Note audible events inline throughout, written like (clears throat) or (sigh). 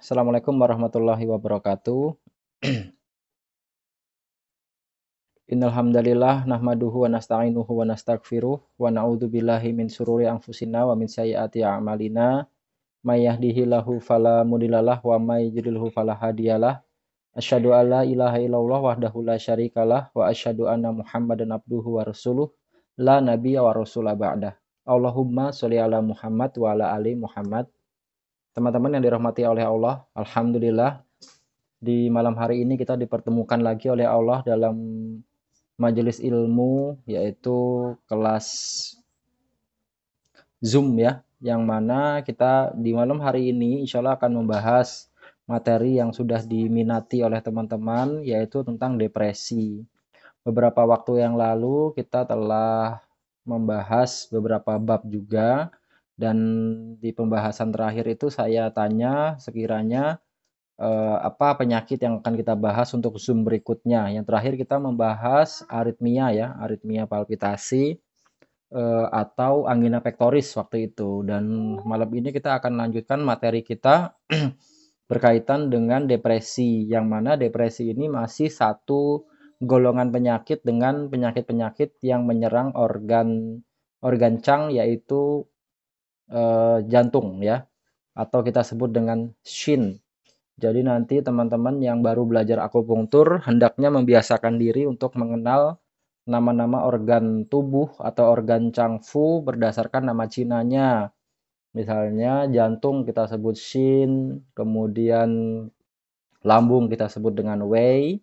Assalamualaikum warahmatullahi wabarakatuh. (clears throat) Innalhamdalillah nahmaduhu wa nasta'inuhu wa nastaghfiruh wa na'udzubillahi min sururi anfusina wa min sayyiati a'malina may yahdihillahu fala mudhillalah wa may yudhlilhu fala hadiyalah. Asyhadu an la ilaha illallah wahdahu la syarikalah wa asyhadu anna Muhammadan abduhu wa rasuluh la nabiyya wa rasula ba'da. Allahumma sholli ala Muhammad wa ala ali Muhammad Teman-teman yang dirahmati oleh Allah, alhamdulillah di malam hari ini kita dipertemukan lagi oleh Allah dalam majelis ilmu yaitu kelas Zoom ya, yang mana kita di malam hari ini insya Allah akan membahas materi yang sudah diminati oleh teman-teman yaitu tentang depresi. Beberapa waktu yang lalu kita telah membahas beberapa bab juga dan di pembahasan terakhir itu saya tanya sekiranya eh, apa penyakit yang akan kita bahas untuk Zoom berikutnya. Yang terakhir kita membahas aritmia ya, aritmia palpitasi eh, atau angina pectoris waktu itu. Dan malam ini kita akan lanjutkan materi kita (clears throat) berkaitan dengan depresi yang mana depresi ini masih satu golongan penyakit dengan penyakit-penyakit yang menyerang organ organ cang yaitu uh, jantung ya atau kita sebut dengan shin. Jadi nanti teman-teman yang baru belajar akupunktur hendaknya membiasakan diri untuk mengenal nama-nama organ tubuh atau organ cangfu berdasarkan nama Cinanya. Misalnya jantung kita sebut shin, kemudian lambung kita sebut dengan wei,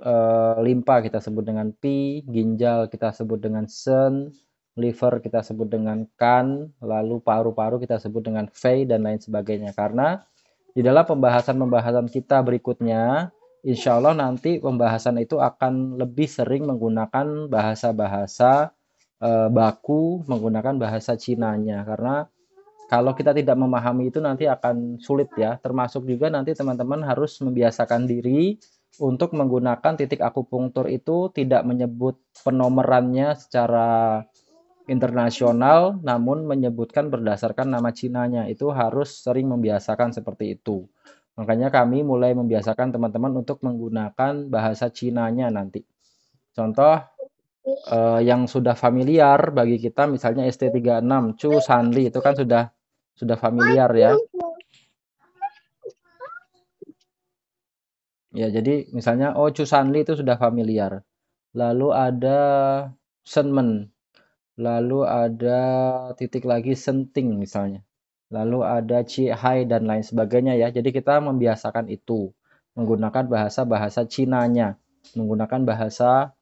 eh, limpa kita sebut dengan pi, ginjal kita sebut dengan sen, liver kita sebut dengan kan, lalu paru-paru kita sebut dengan vei dan lain sebagainya. Karena di dalam pembahasan-pembahasan kita berikutnya, insya Allah nanti pembahasan itu akan lebih sering menggunakan bahasa-bahasa e, baku, menggunakan bahasa Cinanya. Karena kalau kita tidak memahami itu nanti akan sulit ya. Termasuk juga nanti teman-teman harus membiasakan diri untuk menggunakan titik akupunktur itu tidak menyebut penomerannya secara internasional namun menyebutkan berdasarkan nama Cinanya itu harus sering membiasakan seperti itu. Makanya kami mulai membiasakan teman-teman untuk menggunakan bahasa Cinanya nanti. Contoh eh, yang sudah familiar bagi kita misalnya ST36 Chu Sanli itu kan sudah sudah familiar ya. Ya, jadi misalnya oh Chu Sanli itu sudah familiar. Lalu ada Senmen lalu ada titik lagi senting misalnya, lalu ada hai dan lain sebagainya ya. Jadi kita membiasakan itu menggunakan bahasa-bahasa Cinanya, menggunakan bahasa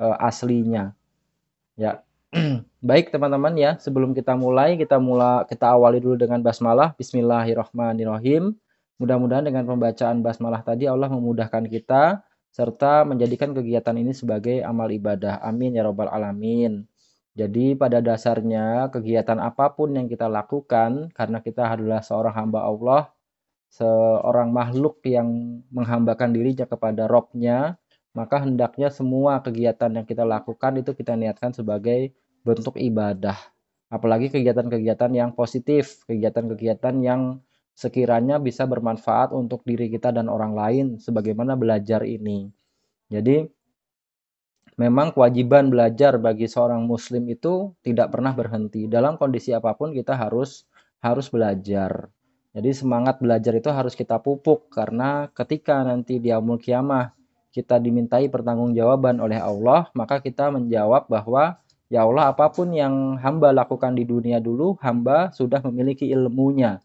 uh, aslinya. Ya. (clears throat) Baik teman-teman ya, sebelum kita mulai, kita mulai kita awali dulu dengan basmalah bismillahirrahmanirrahim. Mudah-mudahan dengan pembacaan basmalah tadi Allah memudahkan kita serta menjadikan kegiatan ini sebagai amal ibadah. Amin ya robbal alamin. Jadi pada dasarnya kegiatan apapun yang kita lakukan karena kita adalah seorang hamba Allah, seorang makhluk yang menghambakan dirinya kepada Robnya, maka hendaknya semua kegiatan yang kita lakukan itu kita niatkan sebagai bentuk ibadah. Apalagi kegiatan-kegiatan yang positif, kegiatan-kegiatan yang sekiranya bisa bermanfaat untuk diri kita dan orang lain sebagaimana belajar ini. Jadi memang kewajiban belajar bagi seorang muslim itu tidak pernah berhenti. Dalam kondisi apapun kita harus harus belajar. Jadi semangat belajar itu harus kita pupuk karena ketika nanti di Yaumul Kiamah kita dimintai pertanggungjawaban oleh Allah, maka kita menjawab bahwa ya Allah apapun yang hamba lakukan di dunia dulu, hamba sudah memiliki ilmunya.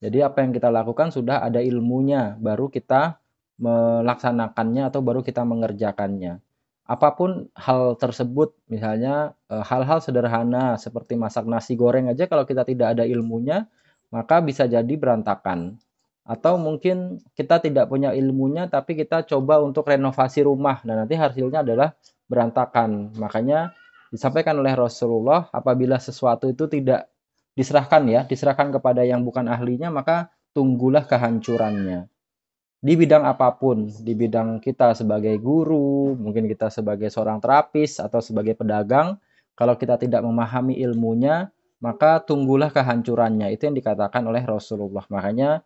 Jadi apa yang kita lakukan sudah ada ilmunya, baru kita melaksanakannya atau baru kita mengerjakannya apapun hal tersebut misalnya eh, hal-hal sederhana seperti masak nasi goreng aja kalau kita tidak ada ilmunya maka bisa jadi berantakan atau mungkin kita tidak punya ilmunya tapi kita coba untuk renovasi rumah dan nanti hasilnya adalah berantakan makanya disampaikan oleh Rasulullah apabila sesuatu itu tidak diserahkan ya diserahkan kepada yang bukan ahlinya maka tunggulah kehancurannya di bidang apapun, di bidang kita sebagai guru, mungkin kita sebagai seorang terapis atau sebagai pedagang, kalau kita tidak memahami ilmunya, maka tunggulah kehancurannya. Itu yang dikatakan oleh Rasulullah. Makanya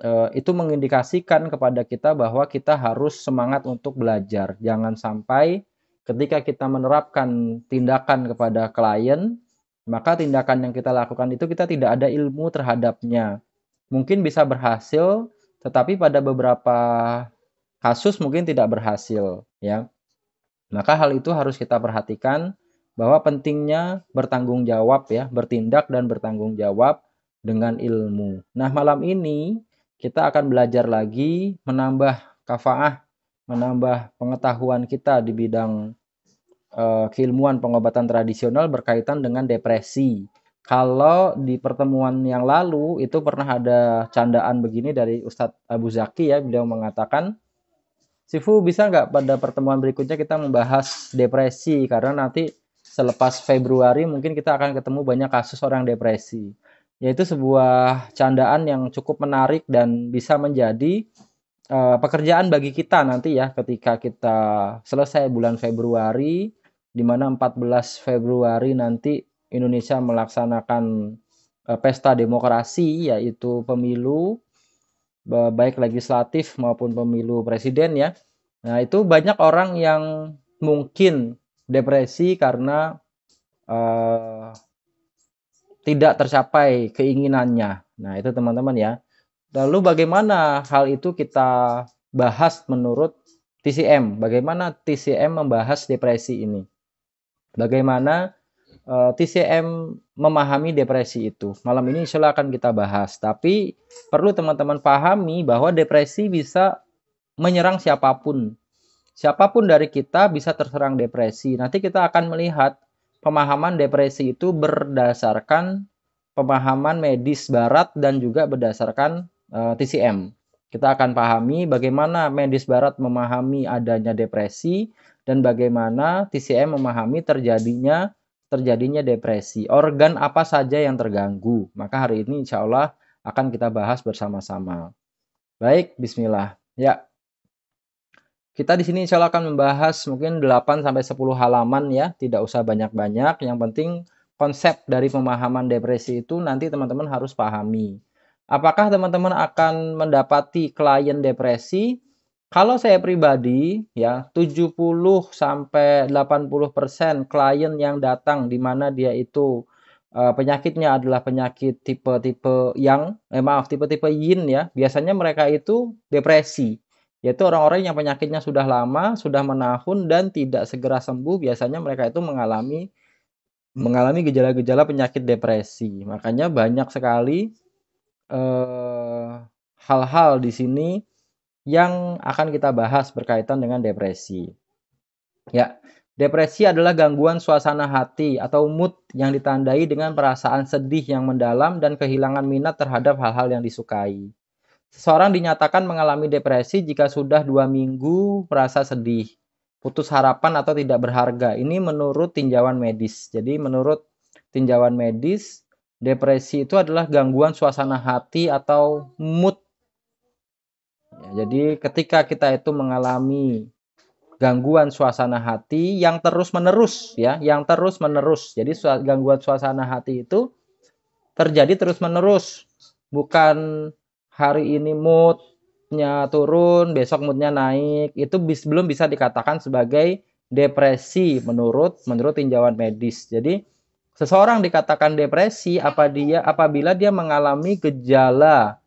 eh, itu mengindikasikan kepada kita bahwa kita harus semangat untuk belajar. Jangan sampai ketika kita menerapkan tindakan kepada klien, maka tindakan yang kita lakukan itu kita tidak ada ilmu terhadapnya. Mungkin bisa berhasil tetapi pada beberapa kasus mungkin tidak berhasil ya. Maka hal itu harus kita perhatikan bahwa pentingnya bertanggung jawab ya, bertindak dan bertanggung jawab dengan ilmu. Nah, malam ini kita akan belajar lagi menambah kafaah, menambah pengetahuan kita di bidang uh, keilmuan pengobatan tradisional berkaitan dengan depresi kalau di pertemuan yang lalu itu pernah ada candaan begini dari Ustadz Abu Zaki ya beliau mengatakan Sifu bisa nggak pada pertemuan berikutnya kita membahas depresi karena nanti selepas Februari mungkin kita akan ketemu banyak kasus orang depresi yaitu sebuah candaan yang cukup menarik dan bisa menjadi uh, pekerjaan bagi kita nanti ya ketika kita selesai bulan Februari di mana 14 Februari nanti Indonesia melaksanakan eh, pesta demokrasi yaitu pemilu baik legislatif maupun pemilu presiden ya. Nah, itu banyak orang yang mungkin depresi karena uh, tidak tercapai keinginannya. Nah, itu teman-teman ya. Lalu bagaimana hal itu kita bahas menurut TCM? Bagaimana TCM membahas depresi ini? Bagaimana Eh, TCM memahami depresi itu. Malam ini insya Allah akan kita bahas. Tapi perlu teman-teman pahami bahwa depresi bisa menyerang siapapun. Siapapun dari kita bisa terserang depresi. Nanti kita akan melihat pemahaman depresi itu berdasarkan pemahaman medis barat dan juga berdasarkan uh, eh, TCM. Kita akan pahami bagaimana medis barat memahami adanya depresi dan bagaimana TCM memahami terjadinya terjadinya depresi, organ apa saja yang terganggu. Maka hari ini insya Allah akan kita bahas bersama-sama. Baik, bismillah. Ya, kita di sini insya Allah akan membahas mungkin 8-10 halaman ya, tidak usah banyak-banyak. Yang penting konsep dari pemahaman depresi itu nanti teman-teman harus pahami. Apakah teman-teman akan mendapati klien depresi? Kalau saya pribadi ya 70 sampai 80% klien yang datang di mana dia itu uh, penyakitnya adalah penyakit tipe-tipe yang eh maaf, tipe-tipe yin ya, biasanya mereka itu depresi. Yaitu orang-orang yang penyakitnya sudah lama, sudah menahun dan tidak segera sembuh, biasanya mereka itu mengalami mengalami gejala-gejala penyakit depresi. Makanya banyak sekali, hal eh, hal-hal di sini yang akan kita bahas berkaitan dengan depresi. Ya, depresi adalah gangguan suasana hati atau mood yang ditandai dengan perasaan sedih yang mendalam dan kehilangan minat terhadap hal-hal yang disukai. Seseorang dinyatakan mengalami depresi jika sudah dua minggu merasa sedih, putus harapan atau tidak berharga. Ini menurut tinjauan medis. Jadi menurut tinjauan medis, depresi itu adalah gangguan suasana hati atau mood Ya, jadi ketika kita itu mengalami gangguan suasana hati yang terus-menerus ya, yang terus-menerus. Jadi gangguan suasana hati itu terjadi terus-menerus, bukan hari ini moodnya turun, besok moodnya naik. Itu bis, belum bisa dikatakan sebagai depresi menurut menurut tinjauan medis. Jadi seseorang dikatakan depresi apa dia apabila dia mengalami gejala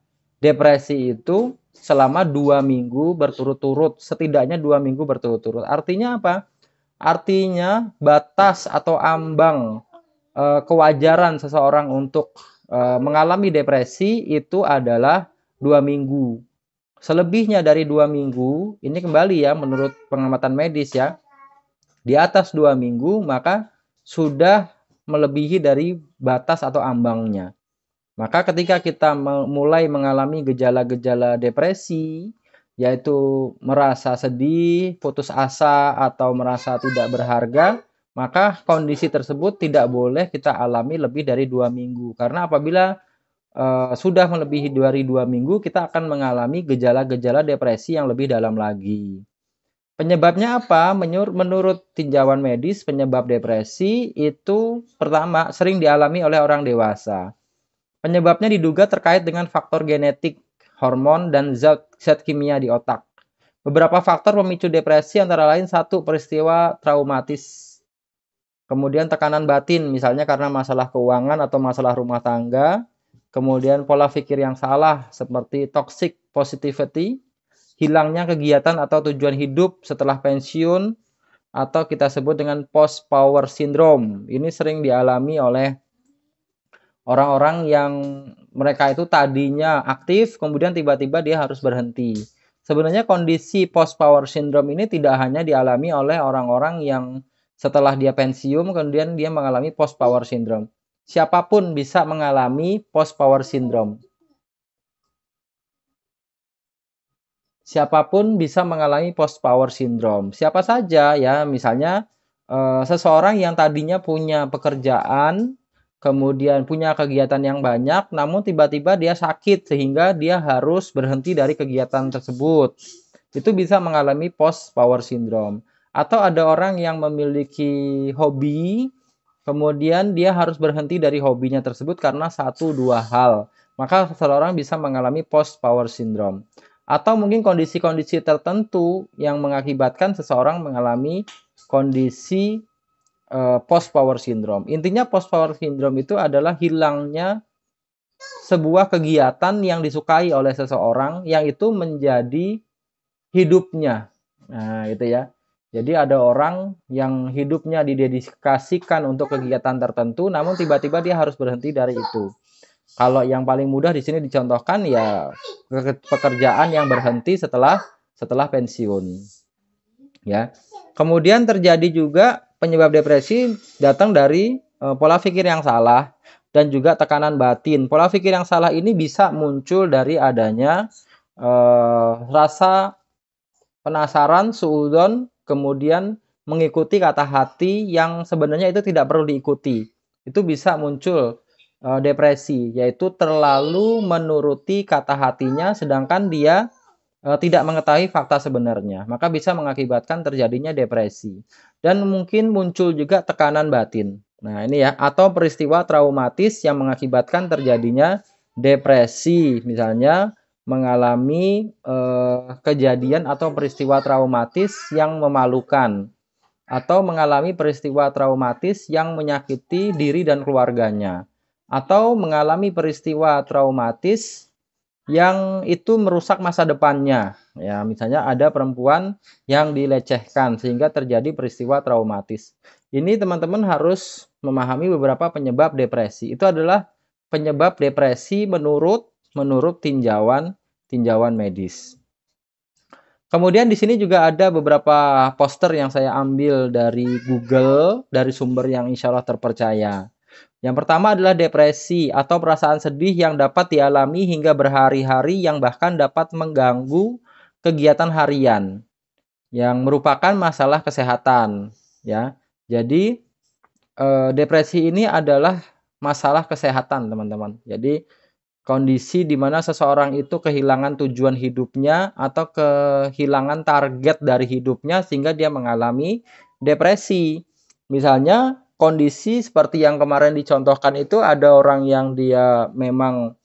depresi itu selama dua minggu berturut-turut, setidaknya dua minggu berturut-turut. Artinya apa? Artinya batas atau ambang e, kewajaran seseorang untuk e, mengalami depresi itu adalah dua minggu. Selebihnya dari dua minggu, ini kembali ya menurut pengamatan medis ya, di atas dua minggu maka sudah melebihi dari batas atau ambangnya. Maka ketika kita mulai mengalami gejala-gejala depresi, yaitu merasa sedih, putus asa, atau merasa tidak berharga, maka kondisi tersebut tidak boleh kita alami lebih dari dua minggu. Karena apabila e, sudah melebihi dari dua minggu, kita akan mengalami gejala-gejala depresi yang lebih dalam lagi. Penyebabnya apa? Menur menurut tinjauan medis, penyebab depresi itu pertama sering dialami oleh orang dewasa. Penyebabnya diduga terkait dengan faktor genetik, hormon, dan zat, zat kimia di otak. Beberapa faktor pemicu depresi antara lain satu peristiwa traumatis, kemudian tekanan batin misalnya karena masalah keuangan atau masalah rumah tangga, kemudian pola pikir yang salah seperti toxic positivity, hilangnya kegiatan atau tujuan hidup setelah pensiun atau kita sebut dengan post power syndrome. Ini sering dialami oleh orang-orang yang mereka itu tadinya aktif kemudian tiba-tiba dia harus berhenti. Sebenarnya kondisi post power syndrome ini tidak hanya dialami oleh orang-orang yang setelah dia pensiun kemudian dia mengalami post power syndrome. Siapapun bisa mengalami post power syndrome. Siapapun bisa mengalami post power syndrome. Siapa saja ya, misalnya eh, seseorang yang tadinya punya pekerjaan kemudian punya kegiatan yang banyak, namun tiba-tiba dia sakit sehingga dia harus berhenti dari kegiatan tersebut. Itu bisa mengalami post power syndrome. Atau ada orang yang memiliki hobi, kemudian dia harus berhenti dari hobinya tersebut karena satu dua hal. Maka seseorang bisa mengalami post power syndrome. Atau mungkin kondisi-kondisi tertentu yang mengakibatkan seseorang mengalami kondisi Eh, post power syndrome. Intinya post power syndrome itu adalah hilangnya sebuah kegiatan yang disukai oleh seseorang yang itu menjadi hidupnya. Nah, itu ya. Jadi ada orang yang hidupnya didedikasikan untuk kegiatan tertentu namun tiba-tiba dia harus berhenti dari itu. Kalau yang paling mudah di sini dicontohkan ya pekerjaan yang berhenti setelah setelah pensiun. Ya. Kemudian terjadi juga penyebab depresi datang dari uh, pola pikir yang salah dan juga tekanan batin. Pola pikir yang salah ini bisa muncul dari adanya uh, rasa penasaran, suudon, kemudian mengikuti kata hati yang sebenarnya itu tidak perlu diikuti. Itu bisa muncul uh, depresi, yaitu terlalu menuruti kata hatinya sedangkan dia Eh, tidak mengetahui fakta sebenarnya, maka bisa mengakibatkan terjadinya depresi dan mungkin muncul juga tekanan batin. Nah, ini ya, atau peristiwa traumatis yang mengakibatkan terjadinya depresi, misalnya mengalami eh, kejadian atau peristiwa traumatis yang memalukan atau mengalami peristiwa traumatis yang menyakiti diri dan keluarganya atau mengalami peristiwa traumatis yang itu merusak masa depannya. Ya, misalnya ada perempuan yang dilecehkan sehingga terjadi peristiwa traumatis. Ini teman-teman harus memahami beberapa penyebab depresi. Itu adalah penyebab depresi menurut menurut tinjauan tinjauan medis. Kemudian di sini juga ada beberapa poster yang saya ambil dari Google dari sumber yang insya Allah terpercaya. Yang pertama adalah depresi atau perasaan sedih yang dapat dialami hingga berhari-hari yang bahkan dapat mengganggu kegiatan harian yang merupakan masalah kesehatan ya. Jadi e, depresi ini adalah masalah kesehatan, teman-teman. Jadi kondisi di mana seseorang itu kehilangan tujuan hidupnya atau kehilangan target dari hidupnya sehingga dia mengalami depresi. Misalnya kondisi seperti yang kemarin dicontohkan itu ada orang yang dia memang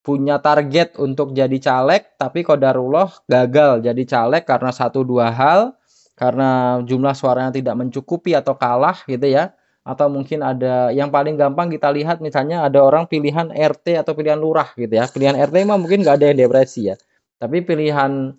punya target untuk jadi caleg tapi kodarullah gagal jadi caleg karena satu dua hal karena jumlah suaranya tidak mencukupi atau kalah gitu ya atau mungkin ada yang paling gampang kita lihat misalnya ada orang pilihan RT atau pilihan lurah gitu ya pilihan RT mah mungkin nggak ada yang depresi ya tapi pilihan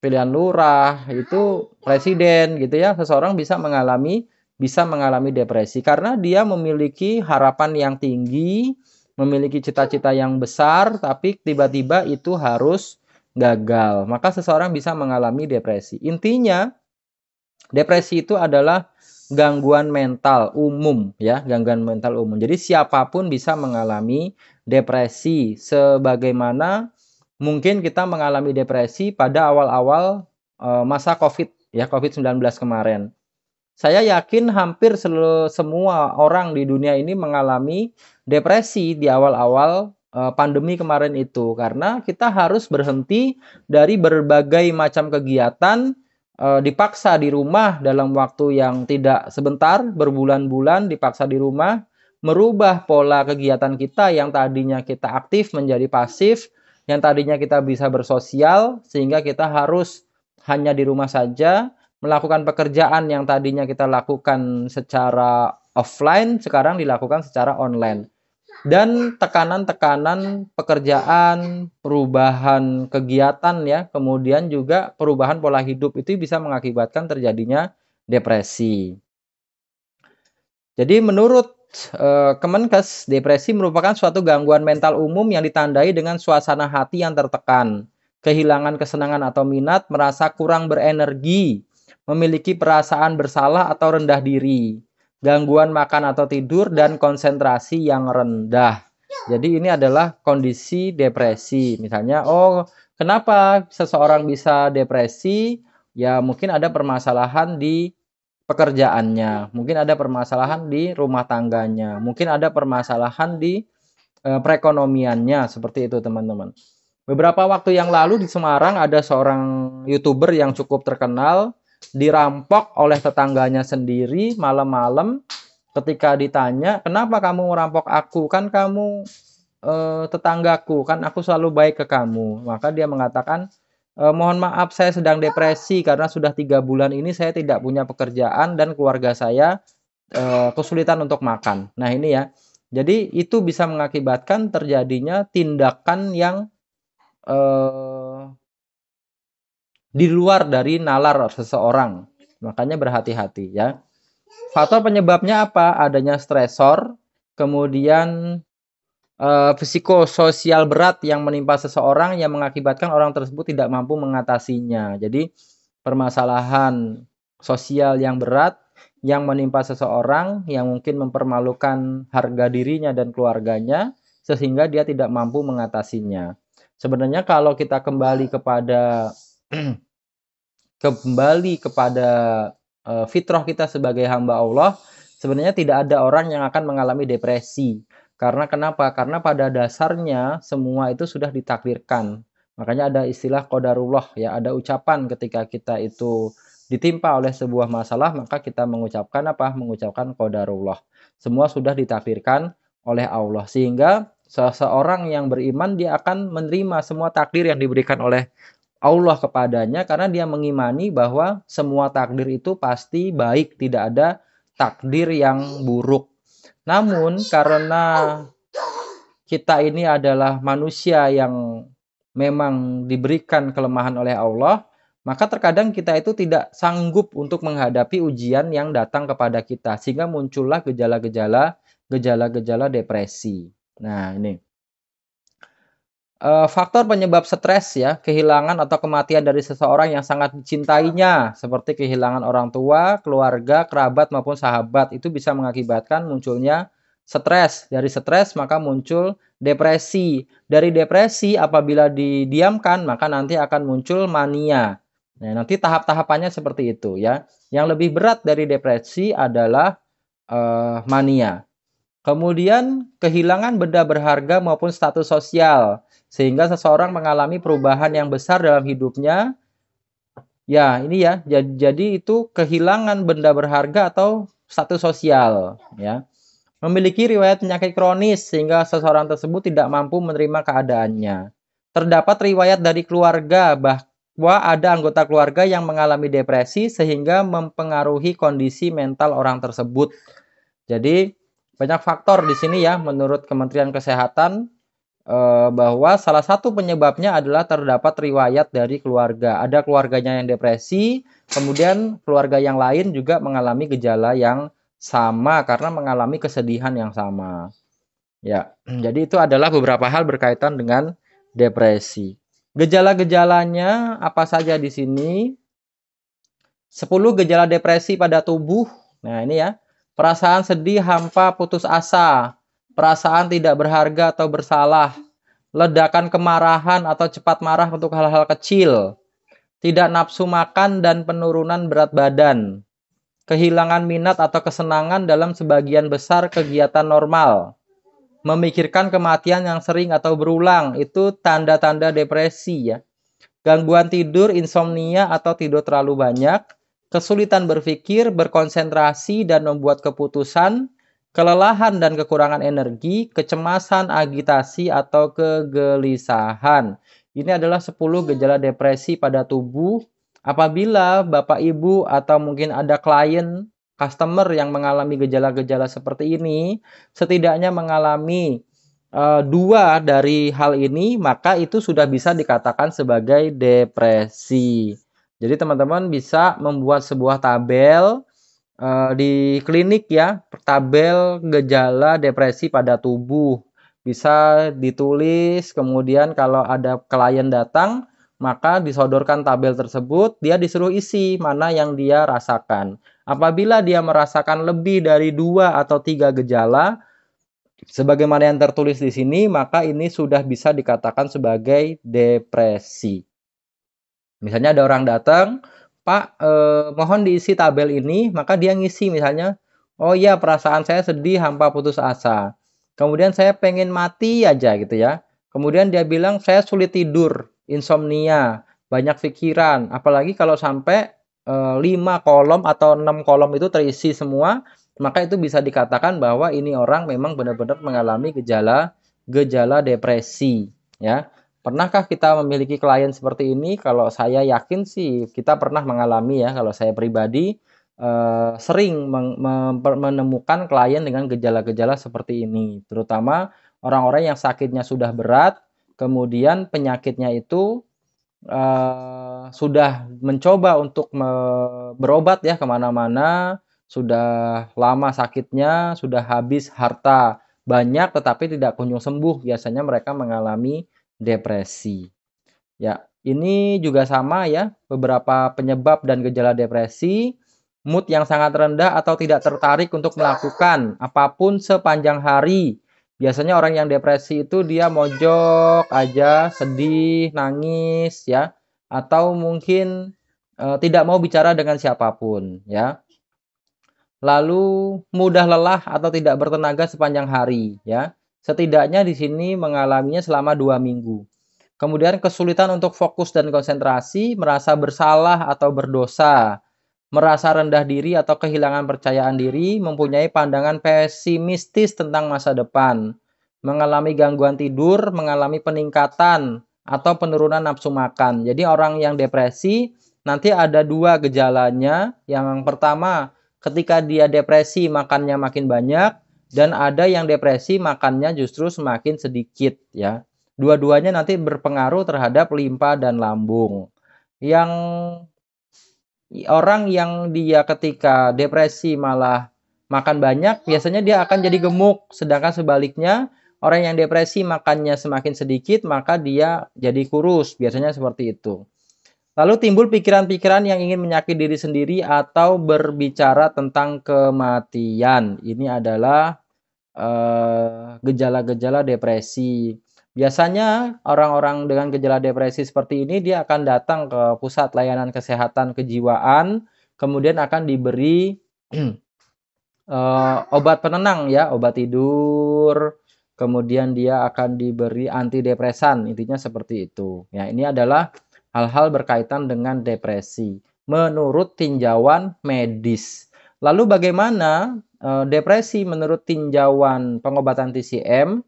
pilihan lurah itu presiden gitu ya seseorang bisa mengalami bisa mengalami depresi karena dia memiliki harapan yang tinggi, memiliki cita-cita yang besar, tapi tiba-tiba itu harus gagal. Maka seseorang bisa mengalami depresi. Intinya, depresi itu adalah gangguan mental umum ya, gangguan mental umum. Jadi siapapun bisa mengalami depresi sebagaimana mungkin kita mengalami depresi pada awal-awal eh, masa Covid ya, Covid-19 kemarin saya yakin hampir semua orang di dunia ini mengalami depresi di awal-awal eh, pandemi kemarin itu karena kita harus berhenti dari berbagai macam kegiatan eh, dipaksa di rumah dalam waktu yang tidak sebentar berbulan-bulan dipaksa di rumah merubah pola kegiatan kita yang tadinya kita aktif menjadi pasif yang tadinya kita bisa bersosial sehingga kita harus hanya di rumah saja melakukan pekerjaan yang tadinya kita lakukan secara offline sekarang dilakukan secara online. Dan tekanan-tekanan pekerjaan, perubahan kegiatan ya, kemudian juga perubahan pola hidup itu bisa mengakibatkan terjadinya depresi. Jadi menurut eh, Kemenkes, depresi merupakan suatu gangguan mental umum yang ditandai dengan suasana hati yang tertekan, kehilangan kesenangan atau minat, merasa kurang berenergi, memiliki perasaan bersalah atau rendah diri, gangguan makan atau tidur, dan konsentrasi yang rendah. Jadi ini adalah kondisi depresi. Misalnya, oh kenapa seseorang bisa depresi? Ya mungkin ada permasalahan di pekerjaannya, mungkin ada permasalahan di rumah tangganya, mungkin ada permasalahan di e, perekonomiannya, seperti itu teman-teman. Beberapa waktu yang lalu di Semarang ada seorang YouTuber yang cukup terkenal dirampok oleh tetangganya sendiri malam-malam ketika ditanya kenapa kamu merampok aku kan kamu eh, tetanggaku kan aku selalu baik ke kamu maka dia mengatakan e, mohon maaf saya sedang depresi karena sudah tiga bulan ini saya tidak punya pekerjaan dan keluarga saya eh, kesulitan untuk makan nah ini ya jadi itu bisa mengakibatkan terjadinya tindakan yang eh, di luar dari nalar seseorang. Makanya berhati-hati ya. Faktor penyebabnya apa? Adanya stresor, kemudian eh, psikososial berat yang menimpa seseorang yang mengakibatkan orang tersebut tidak mampu mengatasinya. Jadi permasalahan sosial yang berat yang menimpa seseorang yang mungkin mempermalukan harga dirinya dan keluarganya sehingga dia tidak mampu mengatasinya. Sebenarnya kalau kita kembali kepada (clears throat) kembali kepada uh, fitrah kita sebagai hamba Allah, sebenarnya tidak ada orang yang akan mengalami depresi. Karena kenapa? Karena pada dasarnya semua itu sudah ditakdirkan. Makanya ada istilah qadarullah ya, ada ucapan ketika kita itu ditimpa oleh sebuah masalah, maka kita mengucapkan apa? Mengucapkan qadarullah. Semua sudah ditakdirkan oleh Allah sehingga seseorang yang beriman dia akan menerima semua takdir yang diberikan oleh Allah kepadanya karena dia mengimani bahwa semua takdir itu pasti baik, tidak ada takdir yang buruk. Namun karena kita ini adalah manusia yang memang diberikan kelemahan oleh Allah, maka terkadang kita itu tidak sanggup untuk menghadapi ujian yang datang kepada kita sehingga muncullah gejala-gejala gejala-gejala depresi. Nah, ini. Eh, faktor penyebab stres ya, kehilangan atau kematian dari seseorang yang sangat dicintainya, seperti kehilangan orang tua, keluarga, kerabat maupun sahabat itu bisa mengakibatkan munculnya stres. Dari stres maka muncul depresi. Dari depresi apabila didiamkan maka nanti akan muncul mania. Nah, nanti tahap-tahapannya seperti itu ya. Yang lebih berat dari depresi adalah uh, mania. Kemudian kehilangan benda berharga maupun status sosial sehingga seseorang mengalami perubahan yang besar dalam hidupnya. Ya, ini ya. Jadi itu kehilangan benda berharga atau status sosial, ya. Memiliki riwayat penyakit kronis sehingga seseorang tersebut tidak mampu menerima keadaannya. Terdapat riwayat dari keluarga bahwa ada anggota keluarga yang mengalami depresi sehingga mempengaruhi kondisi mental orang tersebut. Jadi banyak faktor di sini ya menurut Kementerian Kesehatan Eh, bahwa salah satu penyebabnya adalah terdapat riwayat dari keluarga. Ada keluarganya yang depresi, kemudian keluarga yang lain juga mengalami gejala yang sama karena mengalami kesedihan yang sama. Ya, jadi itu adalah beberapa hal berkaitan dengan depresi. Gejala-gejalanya apa saja di sini? 10 gejala depresi pada tubuh. Nah, ini ya. Perasaan sedih, hampa, putus asa, perasaan tidak berharga atau bersalah, ledakan kemarahan atau cepat marah untuk hal-hal kecil, tidak nafsu makan dan penurunan berat badan, kehilangan minat atau kesenangan dalam sebagian besar kegiatan normal, memikirkan kematian yang sering atau berulang, itu tanda-tanda depresi ya. Gangguan tidur, insomnia atau tidur terlalu banyak, kesulitan berpikir, berkonsentrasi dan membuat keputusan, kelelahan dan kekurangan energi, kecemasan, agitasi, atau kegelisahan. Ini adalah 10 gejala depresi pada tubuh. Apabila Bapak Ibu atau mungkin ada klien, customer yang mengalami gejala-gejala seperti ini, setidaknya mengalami uh, dua dari hal ini, maka itu sudah bisa dikatakan sebagai depresi. Jadi teman-teman bisa membuat sebuah tabel uh, di klinik ya, tabel gejala depresi pada tubuh. Bisa ditulis, kemudian kalau ada klien datang, maka disodorkan tabel tersebut, dia disuruh isi mana yang dia rasakan. Apabila dia merasakan lebih dari dua atau tiga gejala, sebagaimana yang tertulis di sini, maka ini sudah bisa dikatakan sebagai depresi. Misalnya ada orang datang, Pak, eh, mohon diisi tabel ini, maka dia ngisi misalnya oh iya perasaan saya sedih hampa putus asa. Kemudian saya pengen mati aja gitu ya. Kemudian dia bilang saya sulit tidur, insomnia, banyak pikiran. Apalagi kalau sampai e, eh, 5 kolom atau 6 kolom itu terisi semua, maka itu bisa dikatakan bahwa ini orang memang benar-benar mengalami gejala gejala depresi ya. Pernahkah kita memiliki klien seperti ini? Kalau saya yakin sih kita pernah mengalami ya kalau saya pribadi uh, sering menemukan klien dengan gejala-gejala seperti ini, terutama orang-orang yang sakitnya sudah berat, kemudian penyakitnya itu uh, sudah mencoba untuk berobat ya kemana-mana, sudah lama sakitnya, sudah habis harta banyak tetapi tidak kunjung sembuh, biasanya mereka mengalami depresi. Ya, ini juga sama ya, beberapa penyebab dan gejala depresi mood yang sangat rendah atau tidak tertarik untuk melakukan apapun sepanjang hari. Biasanya orang yang depresi itu dia mojok aja, sedih, nangis ya, atau mungkin e, tidak mau bicara dengan siapapun ya. Lalu mudah lelah atau tidak bertenaga sepanjang hari ya. Setidaknya di sini mengalaminya selama dua minggu. Kemudian kesulitan untuk fokus dan konsentrasi, merasa bersalah atau berdosa, merasa rendah diri atau kehilangan percayaan diri, mempunyai pandangan pesimistis tentang masa depan, mengalami gangguan tidur, mengalami peningkatan atau penurunan nafsu makan. Jadi orang yang depresi nanti ada dua gejalanya. Yang pertama, ketika dia depresi makannya makin banyak dan ada yang depresi makannya justru semakin sedikit ya. Dua-duanya nanti berpengaruh terhadap limpa dan lambung. Yang orang yang dia ketika depresi malah makan banyak, biasanya dia akan jadi gemuk. Sedangkan sebaliknya, orang yang depresi makannya semakin sedikit, maka dia jadi kurus. Biasanya seperti itu. Lalu timbul pikiran-pikiran yang ingin menyakiti diri sendiri atau berbicara tentang kematian. Ini adalah eh, gejala-gejala uh, depresi. Biasanya orang-orang dengan gejala depresi seperti ini dia akan datang ke pusat layanan kesehatan kejiwaan, kemudian akan diberi uh, (clears throat) obat penenang ya, obat tidur, kemudian dia akan diberi antidepresan, intinya seperti itu. Ya, ini adalah hal-hal berkaitan dengan depresi menurut tinjauan medis. Lalu bagaimana uh, depresi menurut tinjauan pengobatan TCM?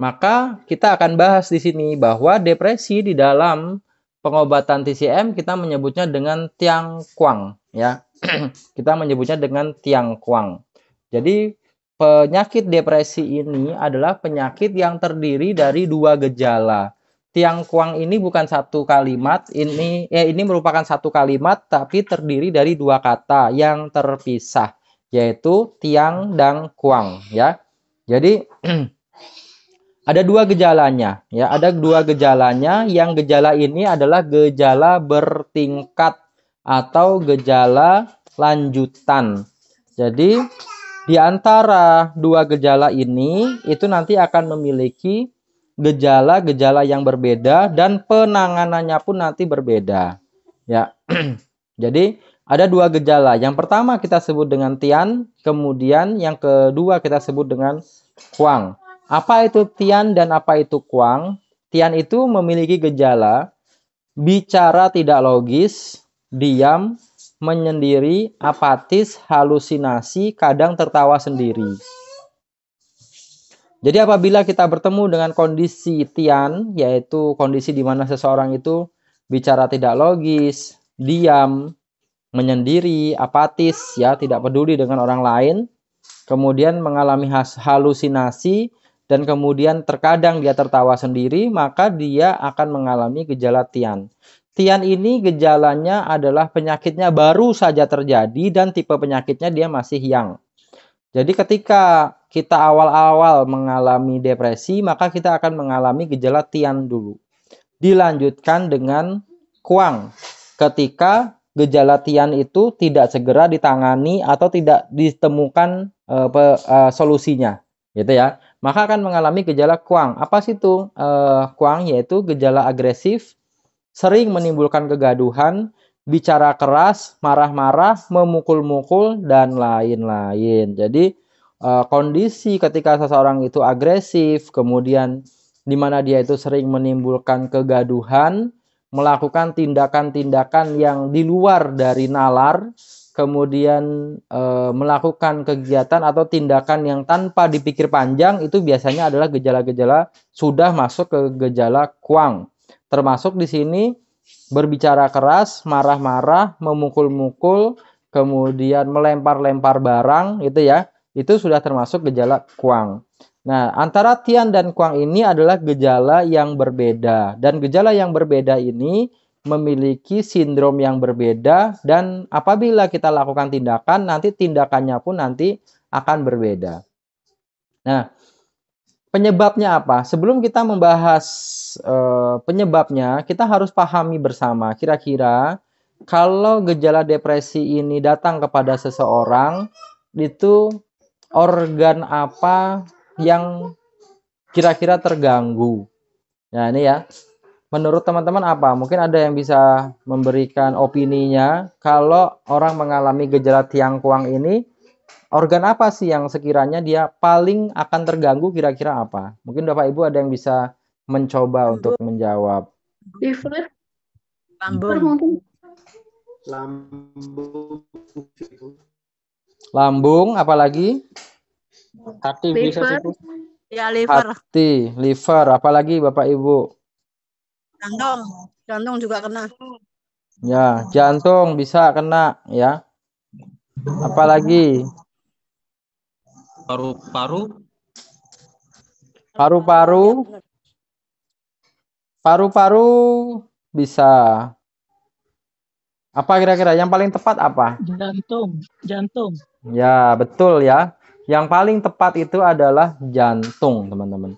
Maka kita akan bahas di sini bahwa depresi di dalam pengobatan TCM kita menyebutnya dengan tiang kuang ya. (clears throat) kita menyebutnya dengan tiang kuang. Jadi penyakit depresi ini adalah penyakit yang terdiri dari dua gejala. Tiang kuang ini bukan satu kalimat, ini ya ini merupakan satu kalimat tapi terdiri dari dua kata yang terpisah yaitu tiang dan kuang ya. Jadi (clears throat) Ada dua gejalanya, ya. Ada dua gejalanya. Yang gejala ini adalah gejala bertingkat atau gejala lanjutan. Jadi di antara dua gejala ini itu nanti akan memiliki gejala-gejala yang berbeda dan penanganannya pun nanti berbeda. Ya. (clears throat) Jadi ada dua gejala. Yang pertama kita sebut dengan tian, kemudian yang kedua kita sebut dengan huang. Apa itu tian dan apa itu kuang? Tian itu memiliki gejala bicara tidak logis, diam, menyendiri, apatis, halusinasi, kadang tertawa sendiri. Jadi apabila kita bertemu dengan kondisi tian, yaitu kondisi di mana seseorang itu bicara tidak logis, diam, menyendiri, apatis, ya tidak peduli dengan orang lain, kemudian mengalami halusinasi, dan kemudian terkadang dia tertawa sendiri, maka dia akan mengalami gejala tian. Tian ini gejalanya adalah penyakitnya baru saja terjadi dan tipe penyakitnya dia masih yang. Jadi ketika kita awal-awal mengalami depresi, maka kita akan mengalami gejala tian dulu. Dilanjutkan dengan kuang. Ketika gejala tian itu tidak segera ditangani atau tidak ditemukan uh, pe, uh, solusinya, gitu ya maka akan mengalami gejala kuang. Apa sih itu eh, kuang? Yaitu gejala agresif, sering menimbulkan kegaduhan, bicara keras, marah-marah, memukul-mukul, dan lain-lain. Jadi eh, kondisi ketika seseorang itu agresif, kemudian di mana dia itu sering menimbulkan kegaduhan, melakukan tindakan-tindakan yang di luar dari nalar, kemudian e, melakukan kegiatan atau tindakan yang tanpa dipikir panjang itu biasanya adalah gejala-gejala sudah masuk ke gejala kuang. Termasuk di sini berbicara keras, marah-marah, memukul-mukul, kemudian melempar-lempar barang gitu ya. Itu sudah termasuk gejala kuang. Nah, antara tian dan kuang ini adalah gejala yang berbeda dan gejala yang berbeda ini memiliki sindrom yang berbeda dan apabila kita lakukan tindakan nanti tindakannya pun nanti akan berbeda. Nah, penyebabnya apa? Sebelum kita membahas e, penyebabnya, kita harus pahami bersama kira-kira kalau gejala depresi ini datang kepada seseorang itu organ apa yang kira-kira terganggu. Nah, ini ya menurut teman-teman apa? Mungkin ada yang bisa memberikan opininya kalau orang mengalami gejala tiang kuang ini organ apa sih yang sekiranya dia paling akan terganggu kira-kira apa? Mungkin Bapak Ibu ada yang bisa mencoba untuk menjawab. Liver, lambung. Lambung. Lambung apalagi? Hati bisa sih. Ya, liver. Hati, liver apalagi Bapak Ibu? Jantung, jantung juga kena. Ya, jantung bisa kena ya. Apalagi paru-paru paru-paru paru-paru bisa apa kira-kira yang paling tepat apa jantung jantung ya betul ya yang paling tepat itu adalah jantung teman-teman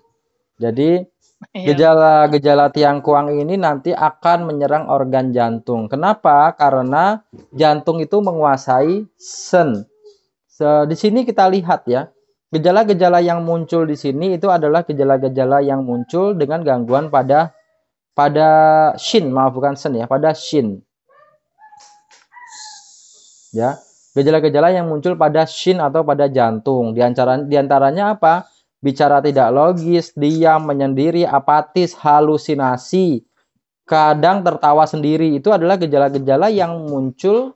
jadi Gejala-gejala iya. tiang kuang ini nanti akan menyerang organ jantung. Kenapa? Karena jantung itu menguasai sen. So, di sini kita lihat ya, gejala-gejala yang muncul di sini itu adalah gejala-gejala yang muncul dengan gangguan pada pada shin, maaf bukan sen ya, pada shin. Ya, gejala-gejala yang muncul pada shin atau pada jantung. Di antaranya, di apa? bicara tidak logis, diam, menyendiri, apatis, halusinasi, kadang tertawa sendiri. Itu adalah gejala-gejala yang muncul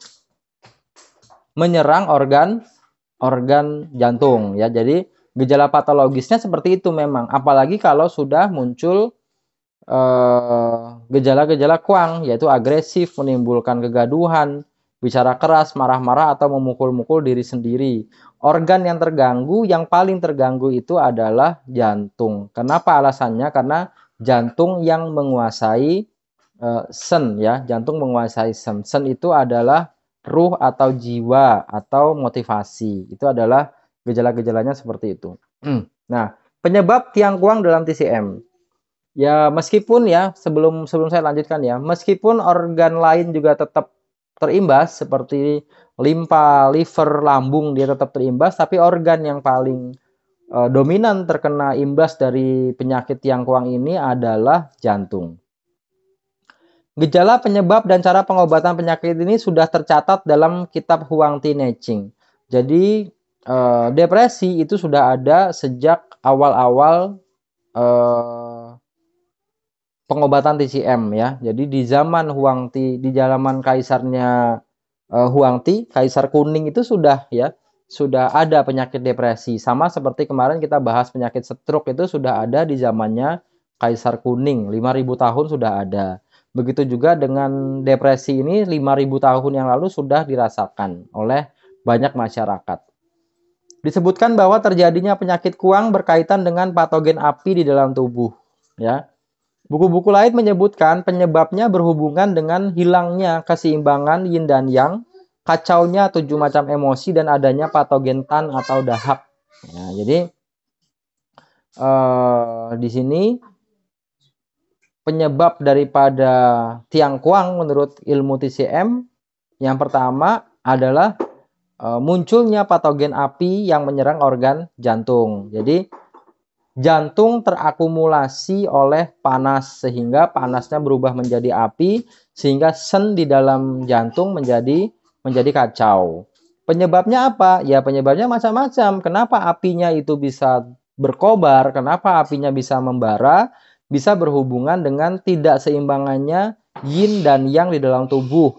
menyerang organ organ jantung ya. Jadi gejala patologisnya seperti itu memang. Apalagi kalau sudah muncul eh, gejala-gejala kuang yaitu agresif, menimbulkan kegaduhan, bicara keras, marah-marah atau memukul-mukul diri sendiri. Organ yang terganggu, yang paling terganggu itu adalah jantung. Kenapa alasannya? Karena jantung yang menguasai uh, sen ya, jantung menguasai sen. Sen itu adalah ruh atau jiwa atau motivasi. Itu adalah gejala-gejalanya seperti itu. Hmm. nah, penyebab tiang kuang dalam TCM. Ya, meskipun ya sebelum sebelum saya lanjutkan ya, meskipun organ lain juga tetap terimbas seperti limpa, liver, lambung dia tetap terimbas tapi organ yang paling uh, dominan terkena imbas dari penyakit yang kuang ini adalah jantung. Gejala penyebab dan cara pengobatan penyakit ini sudah tercatat dalam kitab Huang Ti Jadi e, depresi itu sudah ada sejak awal-awal eh, pengobatan TCM ya. Jadi di zaman Huangti Ti, di zaman kaisarnya uh, Huang kaisar kuning itu sudah ya sudah ada penyakit depresi. Sama seperti kemarin kita bahas penyakit stroke itu sudah ada di zamannya kaisar kuning, 5000 tahun sudah ada. Begitu juga dengan depresi ini 5000 tahun yang lalu sudah dirasakan oleh banyak masyarakat. Disebutkan bahwa terjadinya penyakit kuang berkaitan dengan patogen api di dalam tubuh, ya. Buku-buku lain menyebutkan penyebabnya berhubungan dengan hilangnya keseimbangan yin dan yang, kacaunya tujuh macam emosi dan adanya patogen tan atau dahak. Ya, jadi eh, di sini penyebab daripada tiang kuang menurut ilmu TCM yang pertama adalah eh, munculnya patogen api yang menyerang organ jantung. Jadi jantung terakumulasi oleh panas sehingga panasnya berubah menjadi api sehingga sen di dalam jantung menjadi menjadi kacau. Penyebabnya apa? Ya penyebabnya macam-macam. Kenapa apinya itu bisa berkobar? Kenapa apinya bisa membara? Bisa berhubungan dengan tidak seimbangannya yin dan yang di dalam tubuh,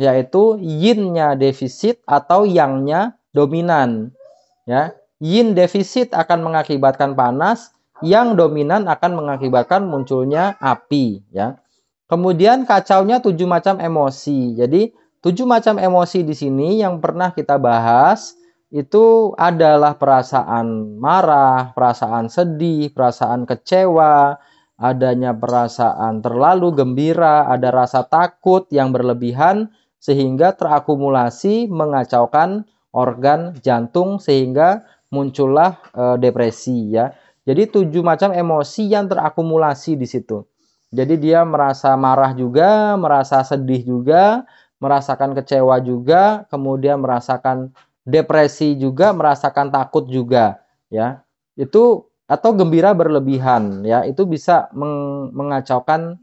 yaitu yinnya defisit atau yangnya dominan. Ya, Yin defisit akan mengakibatkan panas, yang dominan akan mengakibatkan munculnya api ya. Kemudian kacaunya tujuh macam emosi. Jadi tujuh macam emosi di sini yang pernah kita bahas itu adalah perasaan marah, perasaan sedih, perasaan kecewa, adanya perasaan terlalu gembira, ada rasa takut yang berlebihan sehingga terakumulasi mengacaukan organ jantung sehingga muncullah e, depresi ya. Jadi tujuh macam emosi yang terakumulasi di situ. Jadi dia merasa marah juga, merasa sedih juga, merasakan kecewa juga, kemudian merasakan depresi juga, merasakan takut juga ya. Itu atau gembira berlebihan ya, itu bisa meng mengacaukan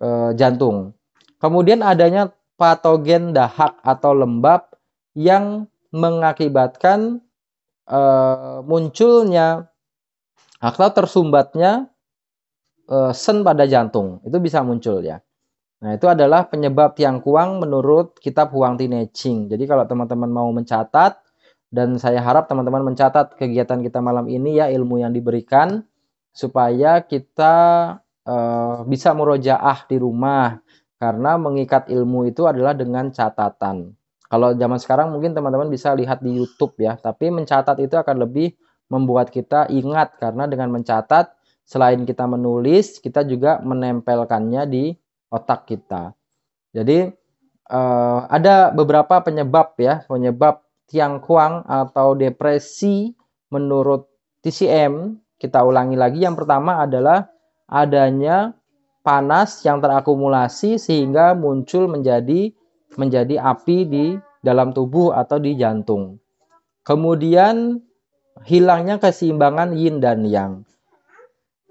e, jantung. Kemudian adanya patogen dahak atau lembab yang mengakibatkan uh, munculnya atau tersumbatnya uh, eh, sen pada jantung itu bisa muncul ya. Nah itu adalah penyebab tiang kuang menurut kitab Huang Tineching. Jadi kalau teman-teman mau mencatat dan saya harap teman-teman mencatat kegiatan kita malam ini ya ilmu yang diberikan supaya kita uh, bisa merojaah di rumah karena mengikat ilmu itu adalah dengan catatan. Kalau zaman sekarang mungkin teman-teman bisa lihat di YouTube ya, tapi mencatat itu akan lebih membuat kita ingat karena dengan mencatat selain kita menulis, kita juga menempelkannya di otak kita. Jadi eh, ada beberapa penyebab ya, penyebab tiang kuang atau depresi menurut TCM. Kita ulangi lagi, yang pertama adalah adanya panas yang terakumulasi sehingga muncul menjadi menjadi api di dalam tubuh atau di jantung. Kemudian hilangnya keseimbangan yin dan yang.